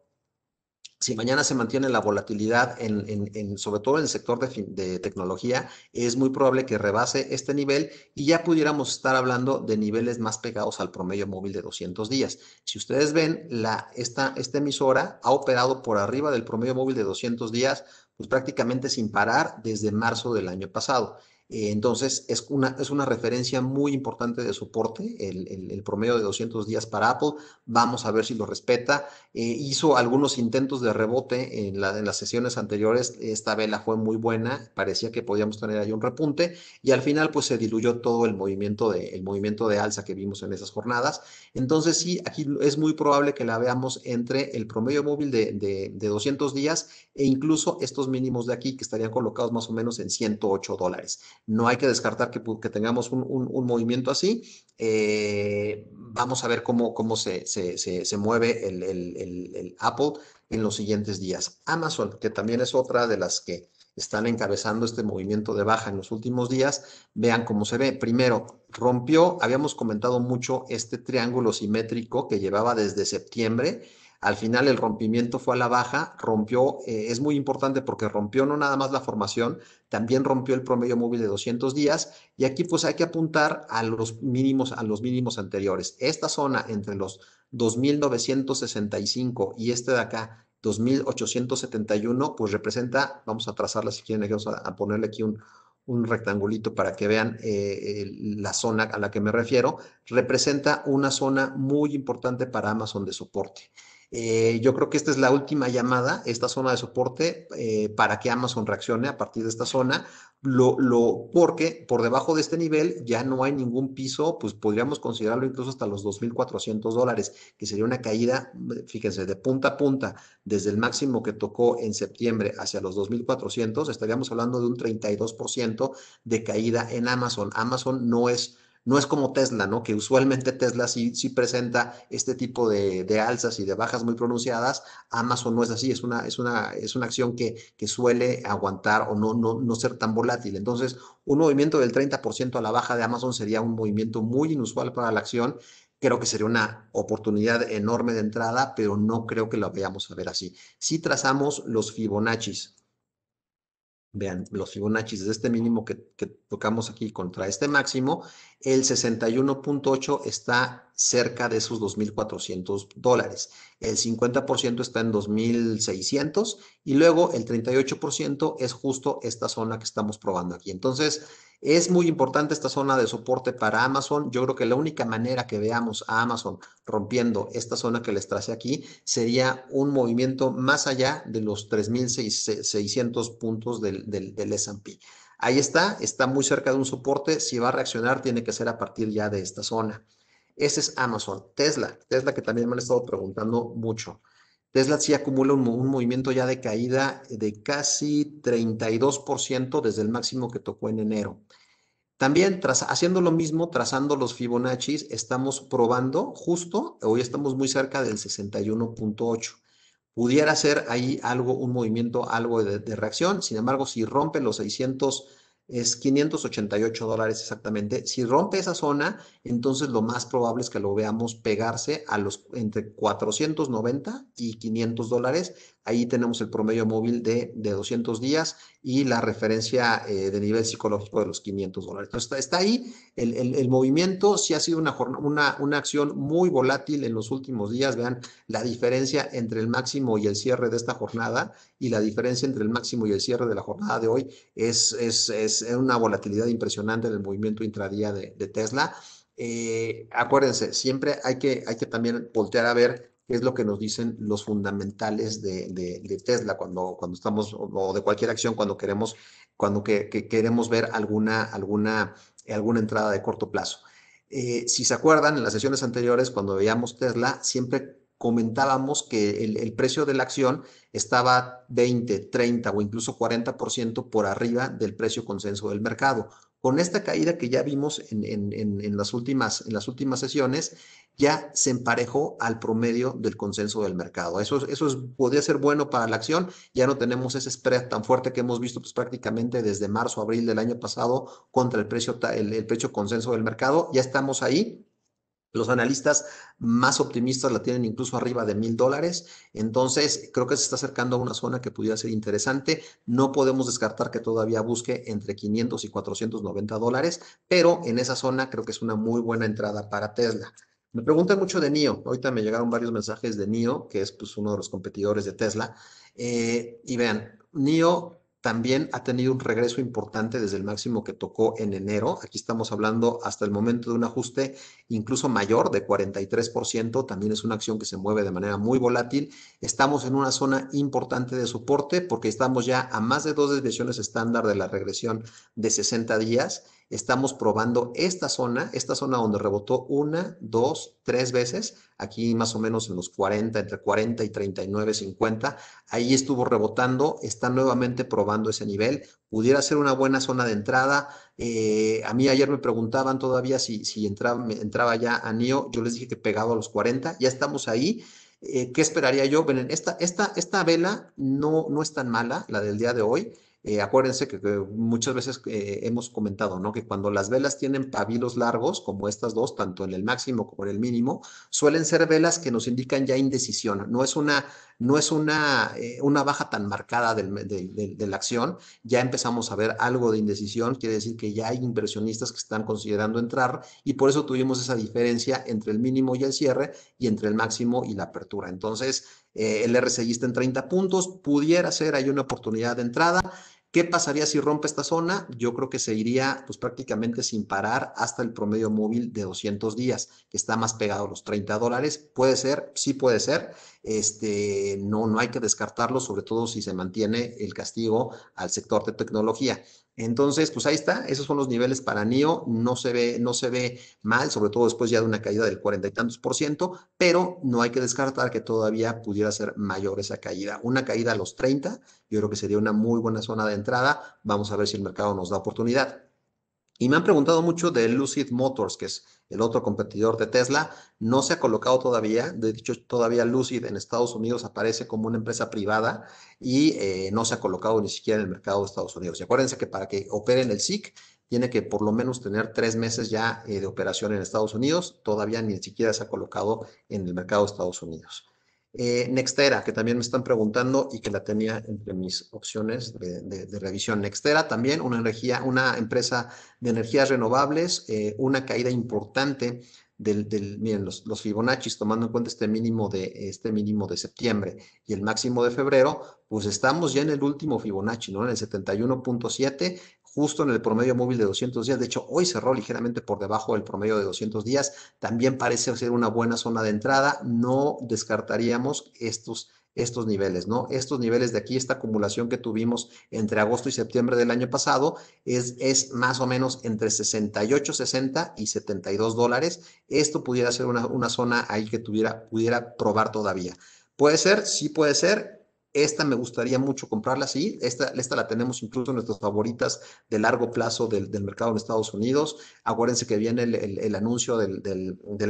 si mañana se mantiene la volatilidad, en, sobre todo en el sector de, tecnología, es muy probable que rebase este nivel y ya pudiéramos estar hablando de niveles más pegados al promedio móvil de 200 días. Si ustedes ven, esta, esta emisora ha operado por arriba del promedio móvil de 200 días, pues prácticamente sin parar desde marzo del año pasado. Eh, entonces, es una, es una referencia muy importante de soporte, el, promedio de 200 días para Apple. Vamos a ver si lo respeta. Eh, hizo algunos intentos de rebote en, la, en, las sesiones anteriores. Esta vela fue muy buena. Parecía que podíamos tener ahí un repunte. Y al final, pues se diluyó todo el movimiento de, el movimiento de alza que vimos en esas jornadas. Entonces, sí, aquí es muy probable que la veamos entre el promedio móvil de 200 días e incluso estos mínimos de aquí que estarían colocados más o menos en 108 dólares. No hay que descartar que, tengamos un, movimiento así. Eh, vamos a ver cómo, cómo se, se, mueve el, el, Apple en los siguientes días. Amazon, que también es otra de las que están encabezando este movimiento de baja en los últimos días, vean cómo se ve. Primero, rompió, habíamos comentado mucho este triángulo simétrico que llevaba desde septiembre al final el rompimiento fue a la baja, rompió, eh, es muy importante porque rompió no nada más la formación, también rompió el promedio móvil de 200 días y aquí pues hay que apuntar a los mínimos, a los mínimos anteriores. Esta zona entre los 2.965 y este de acá, 2.871, pues representa, vamos a trazarla si quieren, vamos a, ponerle aquí un, un rectangulito para que vean eh, la zona a la que me refiero, representa una zona muy importante para Amazon de soporte. Eh, yo creo que esta es la última llamada, esta zona de soporte, eh, para que Amazon reaccione a partir de esta zona, lo, lo, porque por debajo de este nivel ya no hay ningún piso, pues podríamos considerarlo incluso hasta los 2.400 dólares, que sería una caída, eh, fíjense, de punta a punta, desde el máximo que tocó en septiembre hacia los 2.400, estaríamos hablando de un 32% de caída en Amazon. Amazon no es no es como Tesla, ¿no? Que usualmente Tesla sí, presenta este tipo de, alzas y de bajas muy pronunciadas. Amazon no es así, es una, es una, es una acción que, que suele aguantar o no, no, no ser tan volátil. Entonces, un movimiento del 30% a la baja de Amazon sería un movimiento muy inusual para la acción creo que sería una oportunidad enorme de entrada, pero no creo que lo vayamos a ver así. Si trazamos los Fibonacci vean, los Fibonacci, desde este mínimo que, que, tocamos aquí contra este máximo, el 61.8 está cerca de esos 2.400 dólares, el 50% está en 2.600 y luego el 38% es justo esta zona que estamos probando aquí. Entonces, es muy importante esta zona de soporte para Amazon. Yo creo que la única manera que veamos a Amazon rompiendo esta zona que les traje aquí sería un movimiento más allá de los 3.600 puntos del, del, del S&P. Ahí está, está muy cerca de un soporte. Si va a reaccionar, tiene que ser a partir ya de esta zona. Ese es Amazon. Tesla, Tesla que también me han estado preguntando mucho. Tesla sí acumula un, movimiento ya de caída de casi 32% desde el máximo que tocó en enero. También tras, haciendo lo mismo, trazando los Fibonacci, estamos probando justo, hoy estamos muy cerca del 61.8. Pudiera ser ahí algo, un movimiento, algo de, de, reacción. Sin embargo, si rompe los 600 es 588 dólares exactamente. Si rompe esa zona, entonces lo más probable es que lo veamos pegarse a los entre 490 y 500 dólares Ahí tenemos el promedio móvil de, 200 días y la referencia eh, de nivel psicológico de los 500 dólares. está, ahí el, movimiento, sí ha sido una, una, una acción muy volátil en los últimos días. Vean la diferencia entre el máximo y el cierre de esta jornada y la diferencia entre el máximo y el cierre de la jornada de hoy es, es, una volatilidad impresionante en el movimiento intradía de, Tesla. Eh, acuérdense, siempre hay que, hay que también voltear a ver que es lo que nos dicen los fundamentales de, Tesla cuando, cuando estamos, o de cualquier acción, cuando queremos, cuando que, queremos ver alguna, alguna, alguna entrada de corto plazo. Eh, si se acuerdan, en las sesiones anteriores, cuando veíamos Tesla, siempre comentábamos que el, el, precio de la acción estaba 20, 30 o incluso 40% por arriba del precio consenso del mercado. Con esta caída que ya vimos en, las, últimas, en las últimas sesiones, ya se emparejó al promedio del consenso del mercado. Eso, eso podría ser bueno para la acción. Ya no tenemos ese spread tan fuerte que hemos visto pues, prácticamente desde marzo, abril del año pasado contra el precio, el, el precio consenso del mercado. Ya estamos ahí los analistas más optimistas la tienen incluso arriba de mil dólares. Entonces, creo que se está acercando a una zona que pudiera ser interesante. No podemos descartar que todavía busque entre 500 y 490 dólares, pero en esa zona creo que es una muy buena entrada para Tesla. Me preguntan mucho de NIO. Ahorita me llegaron varios mensajes de NIO, que es pues, uno de los competidores de Tesla. Eh, y vean, NIO también ha tenido un regreso importante desde el máximo que tocó en enero. Aquí estamos hablando hasta el momento de un ajuste incluso mayor de 43%. También es una acción que se mueve de manera muy volátil. Estamos en una zona importante de soporte porque estamos ya a más de dos desviaciones estándar de la regresión de 60 días estamos probando esta zona, esta zona donde rebotó una, dos, tres veces, aquí más o menos en los 40, entre 40 y 39, 50, ahí estuvo rebotando, está nuevamente probando ese nivel, pudiera ser una buena zona de entrada. Eh, a mí ayer me preguntaban todavía si, si entraba, entraba ya a NIO, yo les dije que pegado a los 40, ya estamos ahí. Eh, ¿Qué esperaría yo? Venen esta, esta, esta vela no, no es tan mala, la del día de hoy eh, acuérdense que, muchas veces eh, hemos comentado, ¿no? Que cuando las velas tienen pabilos largos, como estas dos, tanto en el máximo como en el mínimo, suelen ser velas que nos indican ya indecisión. No es una, no es una, eh, una baja tan marcada de, la acción. Ya empezamos a ver algo de indecisión, quiere decir que ya hay inversionistas que están considerando entrar y por eso tuvimos esa diferencia entre el mínimo y el cierre y entre el máximo y la apertura. Entonces, el RSI está en 30 puntos, pudiera ser, hay una oportunidad de entrada. ¿Qué pasaría si rompe esta zona? Yo creo que se iría pues prácticamente sin parar hasta el promedio móvil de 200 días, que está más pegado a los 30 dólares. Puede ser, sí puede ser. Este, no, no hay que descartarlo, sobre todo si se mantiene el castigo al sector de tecnología. Entonces, pues ahí está, esos son los niveles para NIO, no se ve, no se ve mal, sobre todo después ya de una caída del cuarenta y tantos por ciento, pero no hay que descartar que todavía pudiera ser mayor esa caída. Una caída a los 30, yo creo que sería una muy buena zona de entrada, vamos a ver si el mercado nos da oportunidad. Y me han preguntado mucho de Lucid Motors, que es el otro competidor de Tesla. No se ha colocado todavía, de hecho todavía Lucid en Estados Unidos aparece como una empresa privada y eh, no se ha colocado ni siquiera en el mercado de Estados Unidos. Y acuérdense que para que en el SIC tiene que por lo menos tener tres meses ya eh, de operación en Estados Unidos, todavía ni siquiera se ha colocado en el mercado de Estados Unidos. Eh, Nextera, que también me están preguntando y que la tenía entre mis opciones de, revisión. Nextera también, una, energía, una empresa de energías renovables, eh, una caída importante del, miren, los, Fibonacci, tomando en cuenta este mínimo, de, este mínimo de septiembre y el máximo de febrero, pues estamos ya en el último Fibonacci, ¿no? En el 71.7, justo en el promedio móvil de 200 días. De hecho, hoy cerró ligeramente por debajo del promedio de 200 días. También parece ser una buena zona de entrada. No descartaríamos estos, estos niveles, ¿no? Estos niveles de aquí, esta acumulación que tuvimos entre agosto y septiembre del año pasado, es, es más o menos entre 68, 60 y 72 dólares. Esto pudiera ser una, una zona ahí que tuviera, pudiera probar todavía. Puede ser, sí puede ser, esta me gustaría mucho comprarla, sí. Esta, esta la tenemos incluso en nuestras favoritas de largo plazo del, mercado en Estados Unidos. Acuérdense que viene el, anuncio del,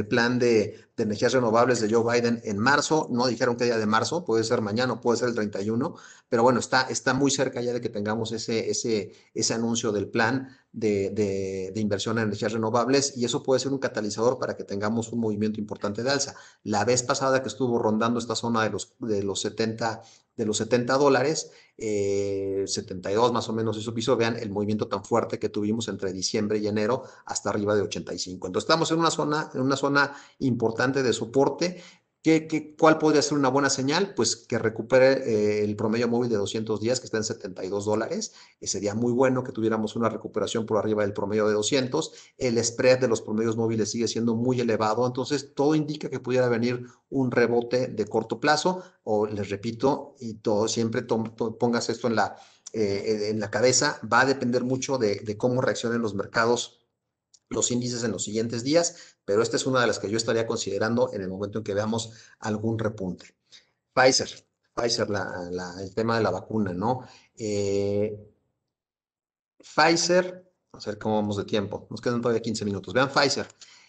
plan de, energías renovables de Joe Biden en marzo. No dijeron qué día de marzo, puede ser mañana, puede ser el 31, pero bueno, está, está muy cerca ya de que tengamos ese, ese, ese anuncio del plan de, inversión en energías renovables y eso puede ser un catalizador para que tengamos un movimiento importante de alza. La vez pasada que estuvo rondando esta zona de los, de los 70 de los 70 dólares, 72 eh, más o menos eso piso, vean el movimiento tan fuerte que tuvimos entre diciembre y enero hasta arriba de 85. Entonces estamos en una zona, en una zona importante de soporte, ¿Qué, cuál podría ser una buena señal? Pues que recupere eh, el promedio móvil de 200 días, que está en 72 dólares. Eh, sería muy bueno que tuviéramos una recuperación por arriba del promedio de 200. El spread de los promedios móviles sigue siendo muy elevado, entonces todo indica que pudiera venir un rebote de corto plazo. O les repito, y todo siempre pongas esto en la, eh, en la cabeza, va a depender mucho de cómo reaccionen los mercados los índices en los siguientes días pero esta es una de las que yo estaría considerando en el momento en que veamos algún repunte. Pfizer, Pfizer, el tema de la vacuna, ¿no? Eh, Pfizer, a ver cómo vamos de tiempo, nos quedan todavía 15 minutos. Vean Pfizer,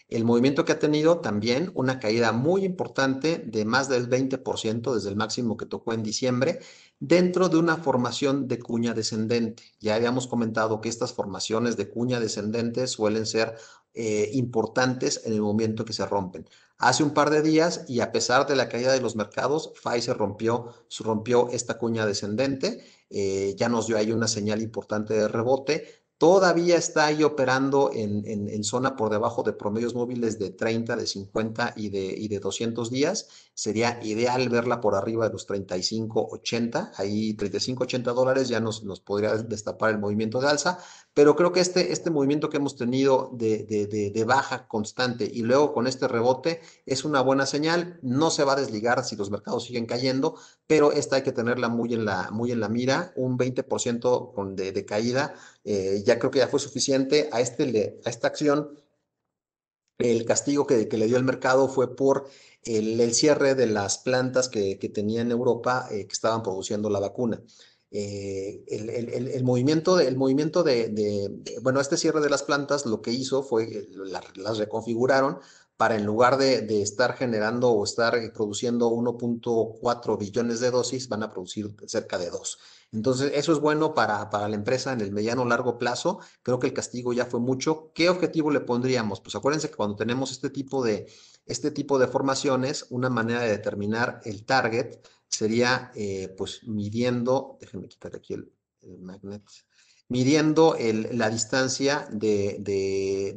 el movimiento que ha tenido también una caída muy importante de más del 20% desde el máximo que tocó en diciembre dentro de una formación de cuña descendente. Ya habíamos comentado que estas formaciones de cuña descendente suelen ser eh, importantes en el momento que se rompen. Hace un par de días y a pesar de la caída de los mercados, Pfizer rompió, rompió esta cuña descendente, eh, ya nos dio ahí una señal importante de rebote, todavía está ahí operando en, zona por debajo de promedios móviles de 30, de 50 y de, de 200 días. Sería ideal verla por arriba de los 35, 80. Ahí 35, 80 dólares ya nos, nos podría destapar el movimiento de alza, pero creo que este, este movimiento que hemos tenido de, de, baja constante y luego con este rebote es una buena señal, no se va a desligar si los mercados siguen cayendo, pero esta hay que tenerla muy en la, muy en la mira, un 20% con de, caída, eh, ya creo que ya fue suficiente a, este, a esta acción el castigo que, que, le dio el mercado fue por el, cierre de las plantas que, tenía en Europa eh, que estaban produciendo la vacuna. Eh, el, movimiento, de, movimiento de, bueno, este cierre de las plantas lo que hizo fue, eh, las reconfiguraron para en lugar de, estar generando o estar eh, produciendo 1.4 billones de dosis, van a producir cerca de 2. Entonces, eso es bueno para, para la empresa en el mediano largo plazo. Creo que el castigo ya fue mucho. ¿Qué objetivo le pondríamos? Pues acuérdense que cuando tenemos este tipo de, este tipo de formaciones, una manera de determinar el target sería eh, pues midiendo, déjenme quitar aquí el, magnet, midiendo la distancia de,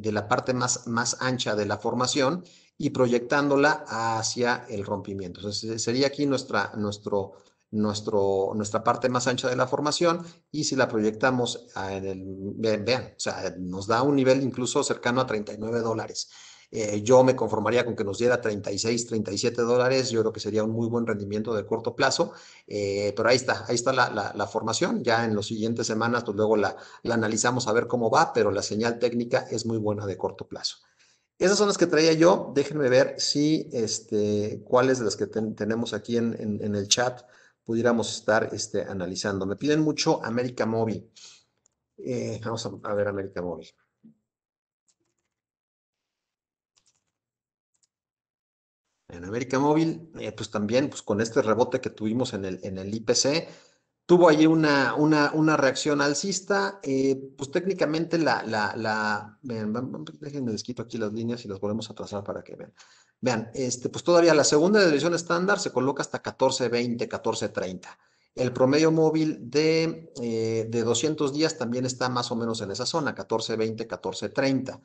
de, la parte más, más ancha de la formación y proyectándola hacia el rompimiento. Eh, sería aquí nuestra, nuestro, nuestro, nuestra parte más ancha de la formación y si la proyectamos, en el, vean, o sea, nos da un nivel incluso cercano a 39 dólares. Eh, yo me conformaría con que nos diera 36, 37 dólares, yo creo que sería un muy buen rendimiento de corto plazo, eh, pero ahí está, ahí está la, formación, ya en las siguientes semanas, pues luego la, analizamos a ver cómo va, pero la señal técnica es muy buena de corto plazo. Esas son las que traía yo. Déjenme ver si este, cuáles de las que tenemos aquí en, el chat pudiéramos estar este, analizando. Me piden mucho América Móvil. Eh, vamos a, ver América Móvil. En América Móvil, eh, pues también pues con este rebote que tuvimos en el, en el IPC, tuvo allí una, una, una reacción alcista, eh, pues técnicamente la, la, la déjenme desquito aquí las líneas y las volvemos a trazar para que vean. Vean, este, pues todavía la segunda división estándar se coloca hasta 14.20, 14.30. El promedio móvil de, eh, de 200 días también está más o menos en esa zona, 14.20, 14.30.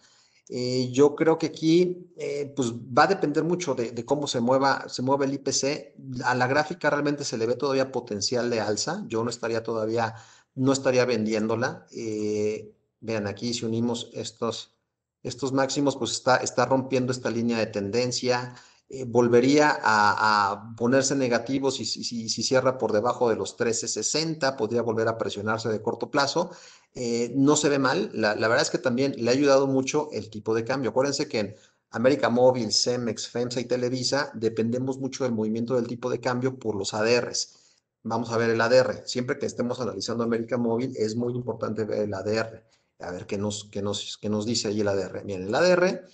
Eh, yo creo que aquí eh, pues va a depender mucho de, cómo se mueva, se mueve el IPC. A la gráfica realmente se le ve todavía potencial de alza. Yo no estaría todavía, no estaría vendiéndola. Eh, vean aquí, si unimos estos, estos máximos, pues está, está rompiendo esta línea de tendencia. Eh, volvería a, ponerse negativo si, si, cierra por debajo de los 13.60, podría volver a presionarse de corto plazo. Eh, no se ve mal, la, verdad es que también le ha ayudado mucho el tipo de cambio. Acuérdense que en América Móvil, Cemex, FEMSA y Televisa dependemos mucho del movimiento del tipo de cambio por los ADRs. Vamos a ver el ADR. Siempre que estemos analizando América Móvil es muy importante ver el ADR. A ver qué nos, nos, dice ahí el ADR. Miren, el ADR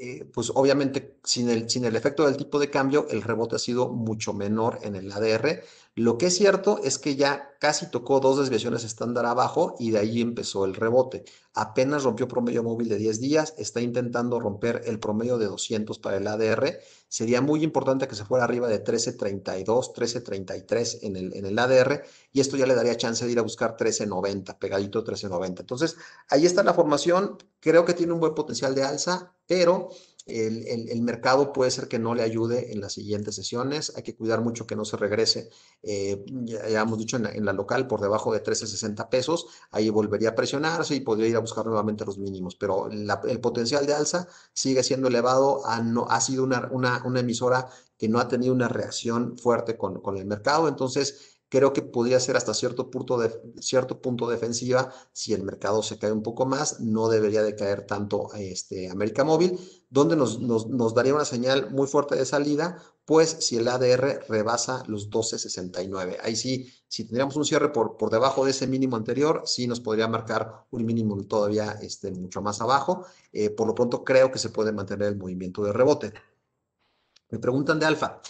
eh, pues obviamente sin el, sin el efecto del tipo de cambio, el rebote ha sido mucho menor en el ADR, lo que es cierto es que ya casi tocó dos desviaciones estándar abajo y de ahí empezó el rebote. Apenas rompió promedio móvil de 10 días, está intentando romper el promedio de 200 para el ADR. Sería muy importante que se fuera arriba de 13.32, 13.33 en el, en el ADR y esto ya le daría chance de ir a buscar 13.90, pegadito 13.90. Entonces, ahí está la formación. Creo que tiene un buen potencial de alza, pero el, mercado puede ser que no le ayude en las siguientes sesiones. Hay que cuidar mucho que no se regrese, eh, ya, hemos dicho, en la, local por debajo de 13,60 pesos. Ahí volvería a presionarse y podría ir a buscar nuevamente los mínimos. Pero el potencial de alza sigue siendo elevado. Ah, no, ha sido una, una, emisora que no ha tenido una reacción fuerte con, con el mercado. Entonces, creo que podría ser hasta cierto punto, cierto punto defensiva si el mercado se cae un poco más, no debería de caer tanto este, América Móvil, donde nos, nos, daría una señal muy fuerte de salida, pues si el ADR rebasa los 12.69. Ahí sí, si tendríamos un cierre por, por debajo de ese mínimo anterior, sí nos podría marcar un mínimo todavía este, mucho más abajo. Eh, por lo pronto creo que se puede mantener el movimiento de rebote. Me preguntan de alfa.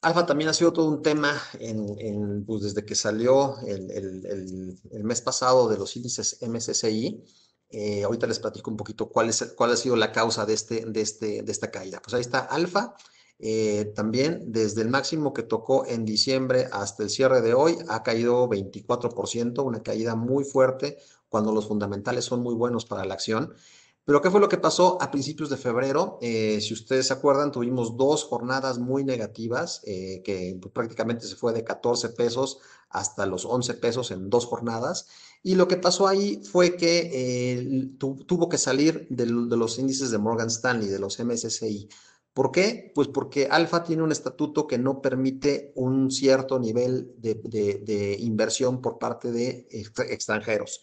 Alfa también ha sido todo un tema en, pues, desde que salió el, mes pasado de los índices MSCI. Eh, ahorita les platico un poquito cuál, ha sido la causa de, este, de, este, de esta caída. Pues ahí está Alfa. Eh, también desde el máximo que tocó en diciembre hasta el cierre de hoy ha caído 24%, una caída muy fuerte cuando los fundamentales son muy buenos para la acción. Pero ¿qué fue lo que pasó a principios de febrero? Eh, si ustedes se acuerdan, tuvimos dos jornadas muy negativas, eh, que pues, prácticamente se fue de 14 pesos hasta los 11 pesos en dos jornadas. Y lo que pasó ahí fue que eh, tuvo que salir de, los índices de Morgan Stanley, de los MSCI. ¿Por qué? Pues porque Alfa tiene un estatuto que no permite un cierto nivel de inversión por parte de extranjeros.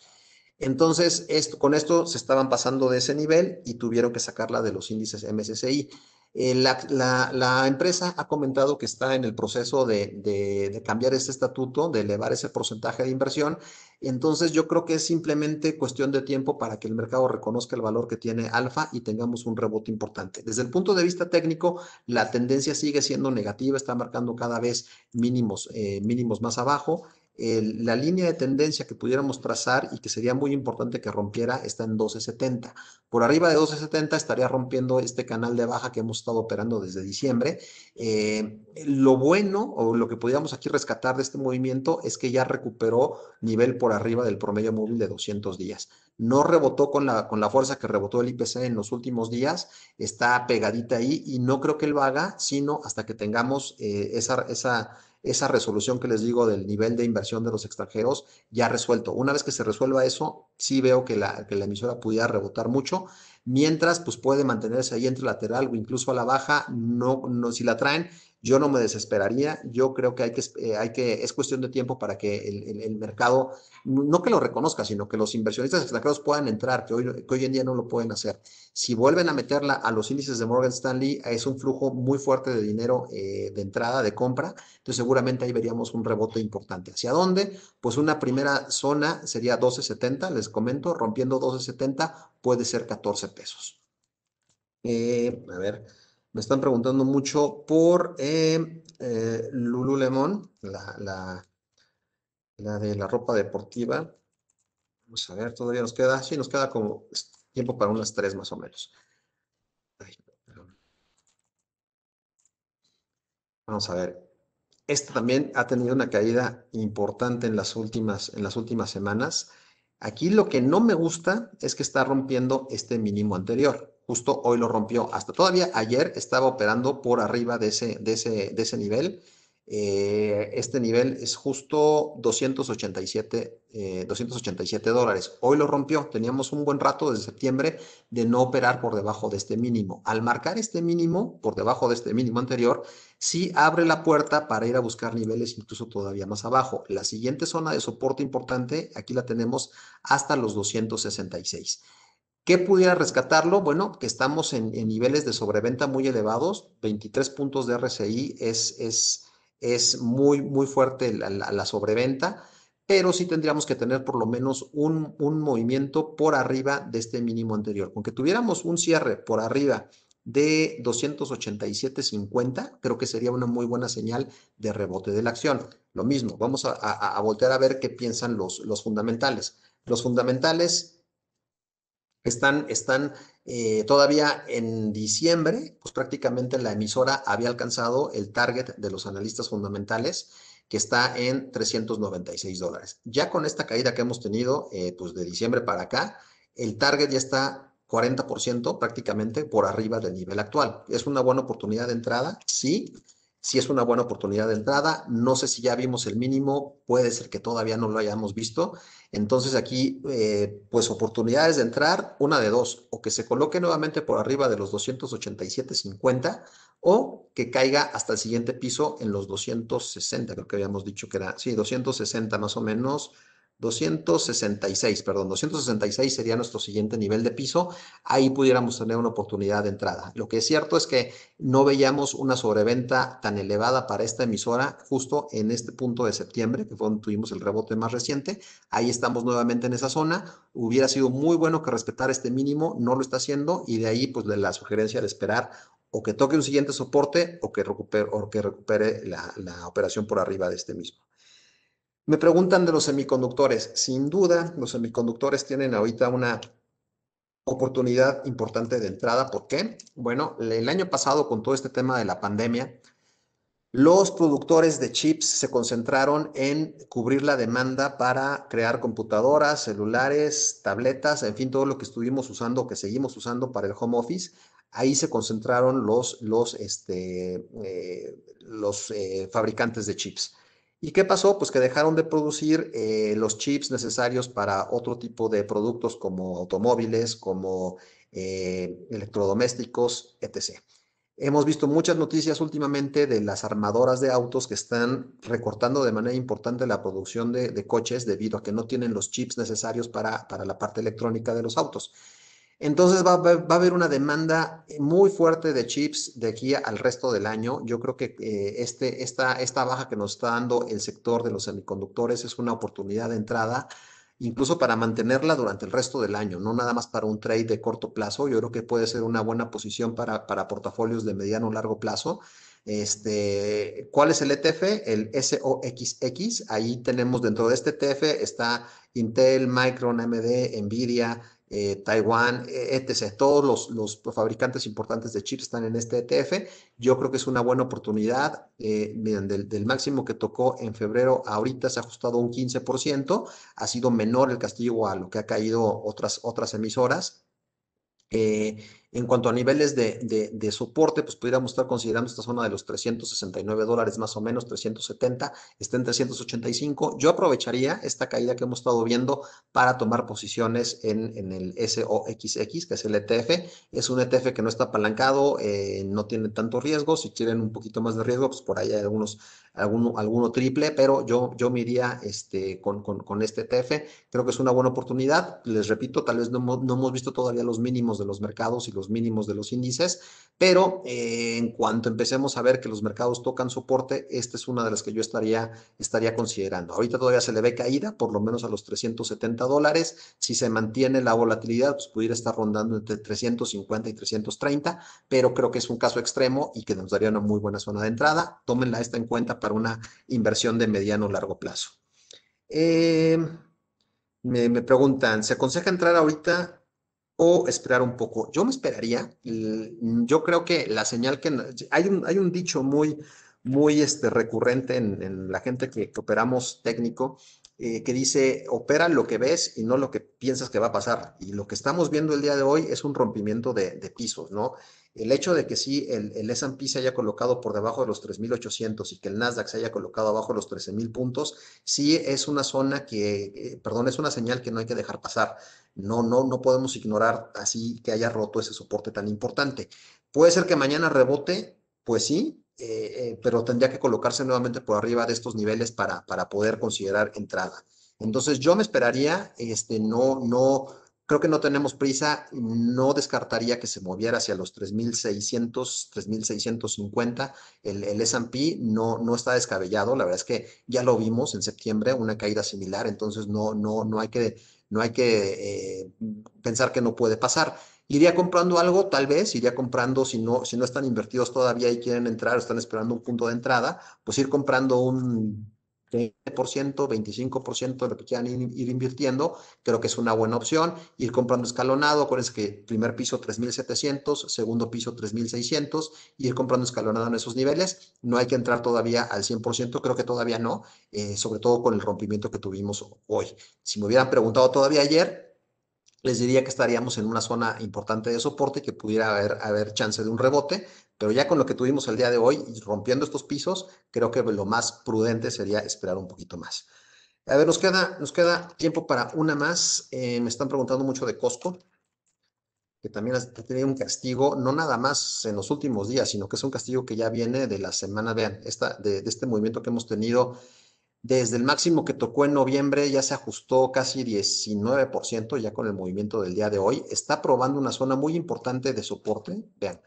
Entonces, con esto se estaban pasando de ese nivel y tuvieron que sacarla de los índices MSCI. Eh, la, empresa ha comentado que está en el proceso de, cambiar ese estatuto, de elevar ese porcentaje de inversión. Entonces yo creo que es simplemente cuestión de tiempo para que el mercado reconozca el valor que tiene Alfa y tengamos un rebote importante. Desde el punto de vista técnico, la tendencia sigue siendo negativa, está marcando cada vez mínimos, eh, mínimos más abajo la línea de tendencia que pudiéramos trazar y que sería muy importante que rompiera está en 1270. Por arriba de 1270 estaría rompiendo este canal de baja que hemos estado operando desde diciembre. Eh, lo bueno o lo que podríamos aquí rescatar de este movimiento es que ya recuperó nivel por arriba del promedio móvil de 200 días. No rebotó con la, con la fuerza que rebotó el IPC en los últimos días, está pegadita ahí y no creo que lo haga, sino hasta que tengamos eh, esa, esa esa resolución que les digo del nivel de inversión de los extranjeros ya resuelto. Una vez que se resuelva eso, sí veo que la, que la emisora pudiera rebotar mucho, mientras pues puede mantenerse ahí entre lateral o incluso a la baja, no, no si la traen yo no me desesperaría, yo creo que hay que, eh, hay que es cuestión de tiempo para que el, mercado, no que lo reconozca, sino que los inversionistas extranjeros puedan entrar, que hoy, hoy en día no lo pueden hacer. Si vuelven a meterla a los índices de Morgan Stanley, es un flujo muy fuerte de dinero eh, de entrada, de compra, entonces seguramente ahí veríamos un rebote importante. ¿Hacia dónde? Pues una primera zona sería 12.70, les comento, rompiendo 12.70 puede ser 14 pesos. Eh, a ver, me están preguntando mucho por eh, eh, Lululemon, la, de la ropa deportiva. Vamos a ver, todavía nos queda, sí, nos queda como tiempo para unas tres más o menos. Vamos a ver. Esta también ha tenido una caída importante en las últimas, en las últimas semanas. Aquí lo que no me gusta es que está rompiendo este mínimo anterior justo hoy lo rompió. Hasta todavía ayer estaba operando por arriba de ese, de ese, de ese nivel. Eh, este nivel es justo 287, 287 eh, dólares. Hoy lo rompió. Teníamos un buen rato desde septiembre de no operar por debajo de este mínimo. Al marcar este mínimo, por debajo de este mínimo anterior, sí abre la puerta para ir a buscar niveles incluso todavía más abajo. La siguiente zona de soporte importante, aquí la tenemos hasta los 266. ¿Qué pudiera rescatarlo? Bueno, que estamos en, niveles de sobreventa muy elevados, 23 puntos de RCI es, es, es muy, muy fuerte la, sobreventa, pero sí tendríamos que tener por lo menos un, movimiento por arriba de este mínimo anterior. Con que tuviéramos un cierre por arriba de 287.50, creo que sería una muy buena señal de rebote de la acción. Lo mismo, vamos a, voltear a ver qué piensan los, los fundamentales. Los fundamentales están, están eh, todavía en diciembre, pues prácticamente la emisora había alcanzado el target de los analistas fundamentales que está en 396 dólares. Ya con esta caída que hemos tenido, eh, pues de diciembre para acá, el target ya está 40% prácticamente por arriba del nivel actual. ¿Es una buena oportunidad de entrada? Sí, si es una buena oportunidad de entrada. No sé si ya vimos el mínimo, puede ser que todavía no lo hayamos visto. Entonces aquí, eh, pues oportunidades de entrar, una de dos, o que se coloque nuevamente por arriba de los 287.50 o que caiga hasta el siguiente piso en los 260, creo que habíamos dicho que era, sí, 260 más o menos, 266, perdón, 266 sería nuestro siguiente nivel de piso. Ahí pudiéramos tener una oportunidad de entrada. Lo que es cierto es que no veíamos una sobreventa tan elevada para esta emisora justo en este punto de septiembre, que fue donde tuvimos el rebote más reciente. Ahí estamos nuevamente en esa zona. Hubiera sido muy bueno que respetara este mínimo, no lo está haciendo y de ahí pues la sugerencia de esperar o que toque un siguiente soporte o que recupere, o que recupere la operación por arriba de este mismo. Me preguntan de los semiconductores. Sin duda, los semiconductores tienen ahorita una oportunidad importante de entrada. ¿Por qué? Bueno, el año pasado con todo este tema de la pandemia, los productores de chips se concentraron en cubrir la demanda para crear computadoras, celulares, tabletas, en fin, todo lo que estuvimos usando, que seguimos usando para el home office. Ahí se concentraron los, los, este, eh, los eh, fabricantes de chips. ¿Y qué pasó? Pues que dejaron de producir eh, los chips necesarios para otro tipo de productos como automóviles, como eh, electrodomésticos, etc. Hemos visto muchas noticias últimamente de las armadoras de autos que están recortando de manera importante la producción de, coches debido a que no tienen los chips necesarios para, para la parte electrónica de los autos. Entonces va, a haber una demanda eh, muy fuerte de chips de aquí al resto del año. Yo creo que eh, este, esta, esta baja que nos está dando el sector de los semiconductores es una oportunidad de entrada, incluso para mantenerla durante el resto del año, no nada más para un trade de corto plazo. Yo creo que puede ser una buena posición para, portafolios de mediano o largo plazo. Este, ¿Cuál es el ETF? El SOXX. Ahí tenemos dentro de este ETF está Intel, Micron, AMD, Nvidia, eh, Taiwán, etc. Este todos los, fabricantes importantes de chips están en este ETF. Yo creo que es una buena oportunidad. Eh, miren, del, máximo que tocó en febrero ahorita se ha ajustado un 15%. Ha sido menor el castigo a lo que ha caído otras, otras emisoras. Eh, en cuanto a niveles de, soporte, pues pudiéramos estar considerando esta zona de los 369 dólares más o menos, 370, está en 385. Yo aprovecharía esta caída que hemos estado viendo para tomar posiciones en, el SOXX, que es el ETF. Es un ETF que no está apalancado, eh, no tiene tanto riesgo. Si quieren un poquito más de riesgo, pues por ahí hay algunos, alguno, alguno triple, pero yo, yo me iría este, con, este ETF. Creo que es una buena oportunidad. Les repito, tal vez no, no hemos visto todavía los mínimos de los mercados y los mínimos de los índices, pero eh, en cuanto empecemos a ver que los mercados tocan soporte, esta es una de las que yo estaría, estaría considerando. Ahorita todavía se le ve caída, por lo menos a los 370 dólares. Si se mantiene la volatilidad, pues pudiera estar rondando entre 350 y 330, pero creo que es un caso extremo y que nos daría una muy buena zona de entrada. Tómenla esta en cuenta para una inversión de mediano o largo plazo. Eh, me preguntan, ¿se aconseja entrar ahorita o esperar un poco. Yo me esperaría, yo creo que la señal que hay un, hay un dicho muy, muy este, recurrente en, la gente que operamos técnico, eh, que dice, opera lo que ves y no lo que piensas que va a pasar. Y lo que estamos viendo el día de hoy es un rompimiento de, pisos, ¿no? El hecho de que sí, el, el S&P se haya colocado por debajo de los 3.800 y que el Nasdaq se haya colocado abajo de los 13.000 puntos, sí es una zona que, eh, perdón, es una señal que no hay que dejar pasar. No, no, no podemos ignorar así que haya roto ese soporte tan importante. ¿Puede ser que mañana rebote? Pues sí, eh, eh, pero tendría que colocarse nuevamente por arriba de estos niveles para, para poder considerar entrada. Entonces yo me esperaría, este, no, no, creo que no tenemos prisa, no descartaría que se moviera hacia los 3.600, 3.650. El, el S&P no, no está descabellado, la verdad es que ya lo vimos en septiembre, una caída similar, entonces no, no, no hay que, no hay que eh, pensar que no puede pasar. Iría comprando algo, tal vez, iría comprando, si no, si no están invertidos todavía y quieren entrar, están esperando un punto de entrada, pues ir comprando un 20%, 25% de lo que quieran ir, invirtiendo, creo que es una buena opción. Ir comprando escalonado, acuérdense que primer piso 3.700, segundo piso 3.600, ir comprando escalonado en esos niveles. No hay que entrar todavía al 100%, creo que todavía no, eh, sobre todo con el rompimiento que tuvimos hoy. Si me hubieran preguntado todavía ayer, les diría que estaríamos en una zona importante de soporte que pudiera haber, haber chance de un rebote, pero ya con lo que tuvimos el día de hoy, rompiendo estos pisos, creo que lo más prudente sería esperar un poquito más. A ver, nos queda, nos queda tiempo para una más. Eh, me están preguntando mucho de Costco, que también ha tenido un castigo, no nada más en los últimos días, sino que es un castigo que ya viene de la semana, vean, esta, de, de este movimiento que hemos tenido desde el máximo que tocó en noviembre ya se ajustó casi 19% ya con el movimiento del día de hoy. Está probando una zona muy importante de soporte. Vean,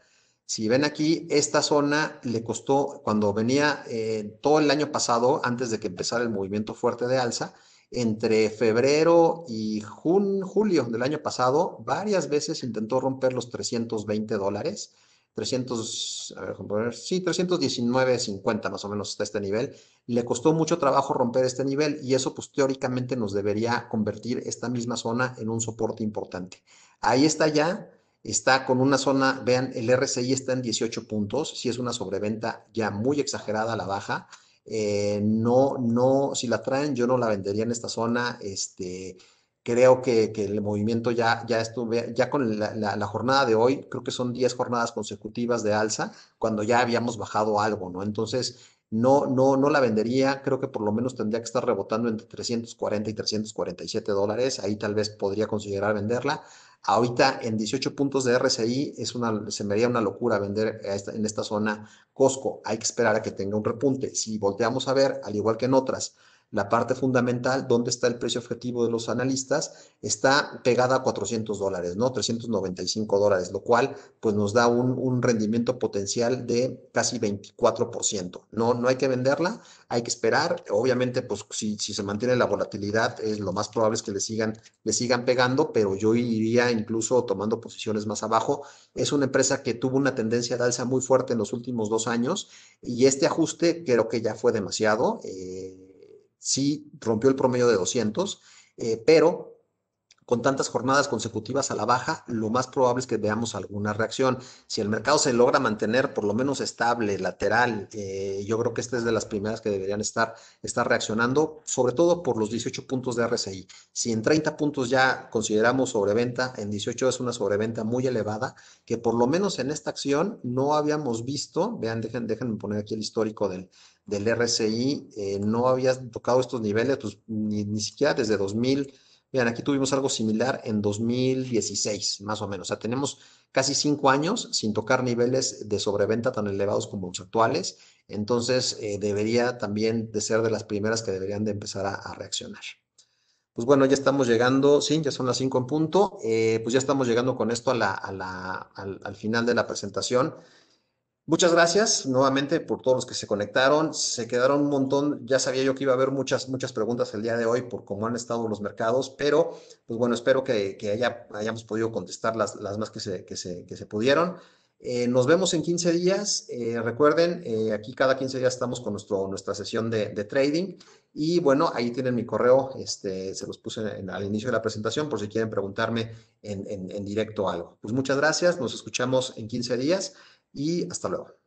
si ven aquí, esta zona le costó cuando venía eh, todo el año pasado, antes de que empezara el movimiento fuerte de alza, entre febrero y julio del año pasado, varias veces intentó romper los 320 dólares 300, a ver, sí, 319.50 más o menos está este nivel. Le costó mucho trabajo romper este nivel y eso pues teóricamente nos debería convertir esta misma zona en un soporte importante. Ahí está ya, está con una zona, vean, el RSI está en 18 puntos, si es una sobreventa ya muy exagerada a la baja. Eh, no, no, si la traen, yo no la vendería en esta zona, este Creo que, que el movimiento ya, ya estuve, ya con la, jornada de hoy, creo que son 10 jornadas consecutivas de alza, cuando ya habíamos bajado algo, ¿no? Entonces, no, no, no la vendería, creo que por lo menos tendría que estar rebotando entre 340 y 347 dólares, ahí tal vez podría considerar venderla. Ahorita en 18 puntos de RSI es una, se me haría una locura vender en esta zona Costco. Hay que esperar a que tenga un repunte. Si volteamos a ver, al igual que en otras, la parte fundamental, donde está el precio objetivo de los analistas, está pegada a 400 dólares, ¿no? 395 dólares, lo cual pues nos da un, rendimiento potencial de casi 24%. No, no hay que venderla, hay que esperar. Obviamente, pues si, se mantiene la volatilidad, es lo más probable es que le sigan, le sigan pegando, pero yo iría incluso tomando posiciones más abajo. Es una empresa que tuvo una tendencia de alza muy fuerte en los últimos dos años y este ajuste creo que ya fue demasiado. Eh, sí rompió el promedio de 200, eh, pero con tantas jornadas consecutivas a la baja, lo más probable es que veamos alguna reacción. Si el mercado se logra mantener por lo menos estable, lateral, eh, yo creo que esta es de las primeras que deberían estar, reaccionando, sobre todo por los 18 puntos de RSI. Si en 30 puntos ya consideramos sobreventa, en 18 es una sobreventa muy elevada, que por lo menos en esta acción no habíamos visto, vean, déjenme poner aquí el histórico del, del RSI eh, no había tocado estos niveles, pues ni, siquiera desde 2000. vean aquí tuvimos algo similar en 2016, más o menos. O sea, tenemos casi cinco años sin tocar niveles de sobreventa tan elevados como los actuales. Entonces, eh, debería también de ser de las primeras que deberían de empezar a, reaccionar. Pues bueno, ya estamos llegando, sí, ya son las cinco en punto, eh, pues ya estamos llegando con esto al, final de la presentación. Muchas gracias nuevamente por todos los que se conectaron. Se quedaron un montón. Ya sabía yo que iba a haber muchas, muchas preguntas el día de hoy por cómo han estado los mercados, pero pues bueno, espero que, haya, hayamos podido contestar las, más que se, que se, pudieron. Eh, nos vemos en 15 días. Eh, recuerden, eh, aquí cada 15 días estamos con nuestro, nuestra sesión de, trading. Y bueno, ahí tienen mi correo, este, se los puse al inicio de la presentación por si quieren preguntarme en, en directo algo. Pues muchas gracias, nos escuchamos en 15 días y hasta luego.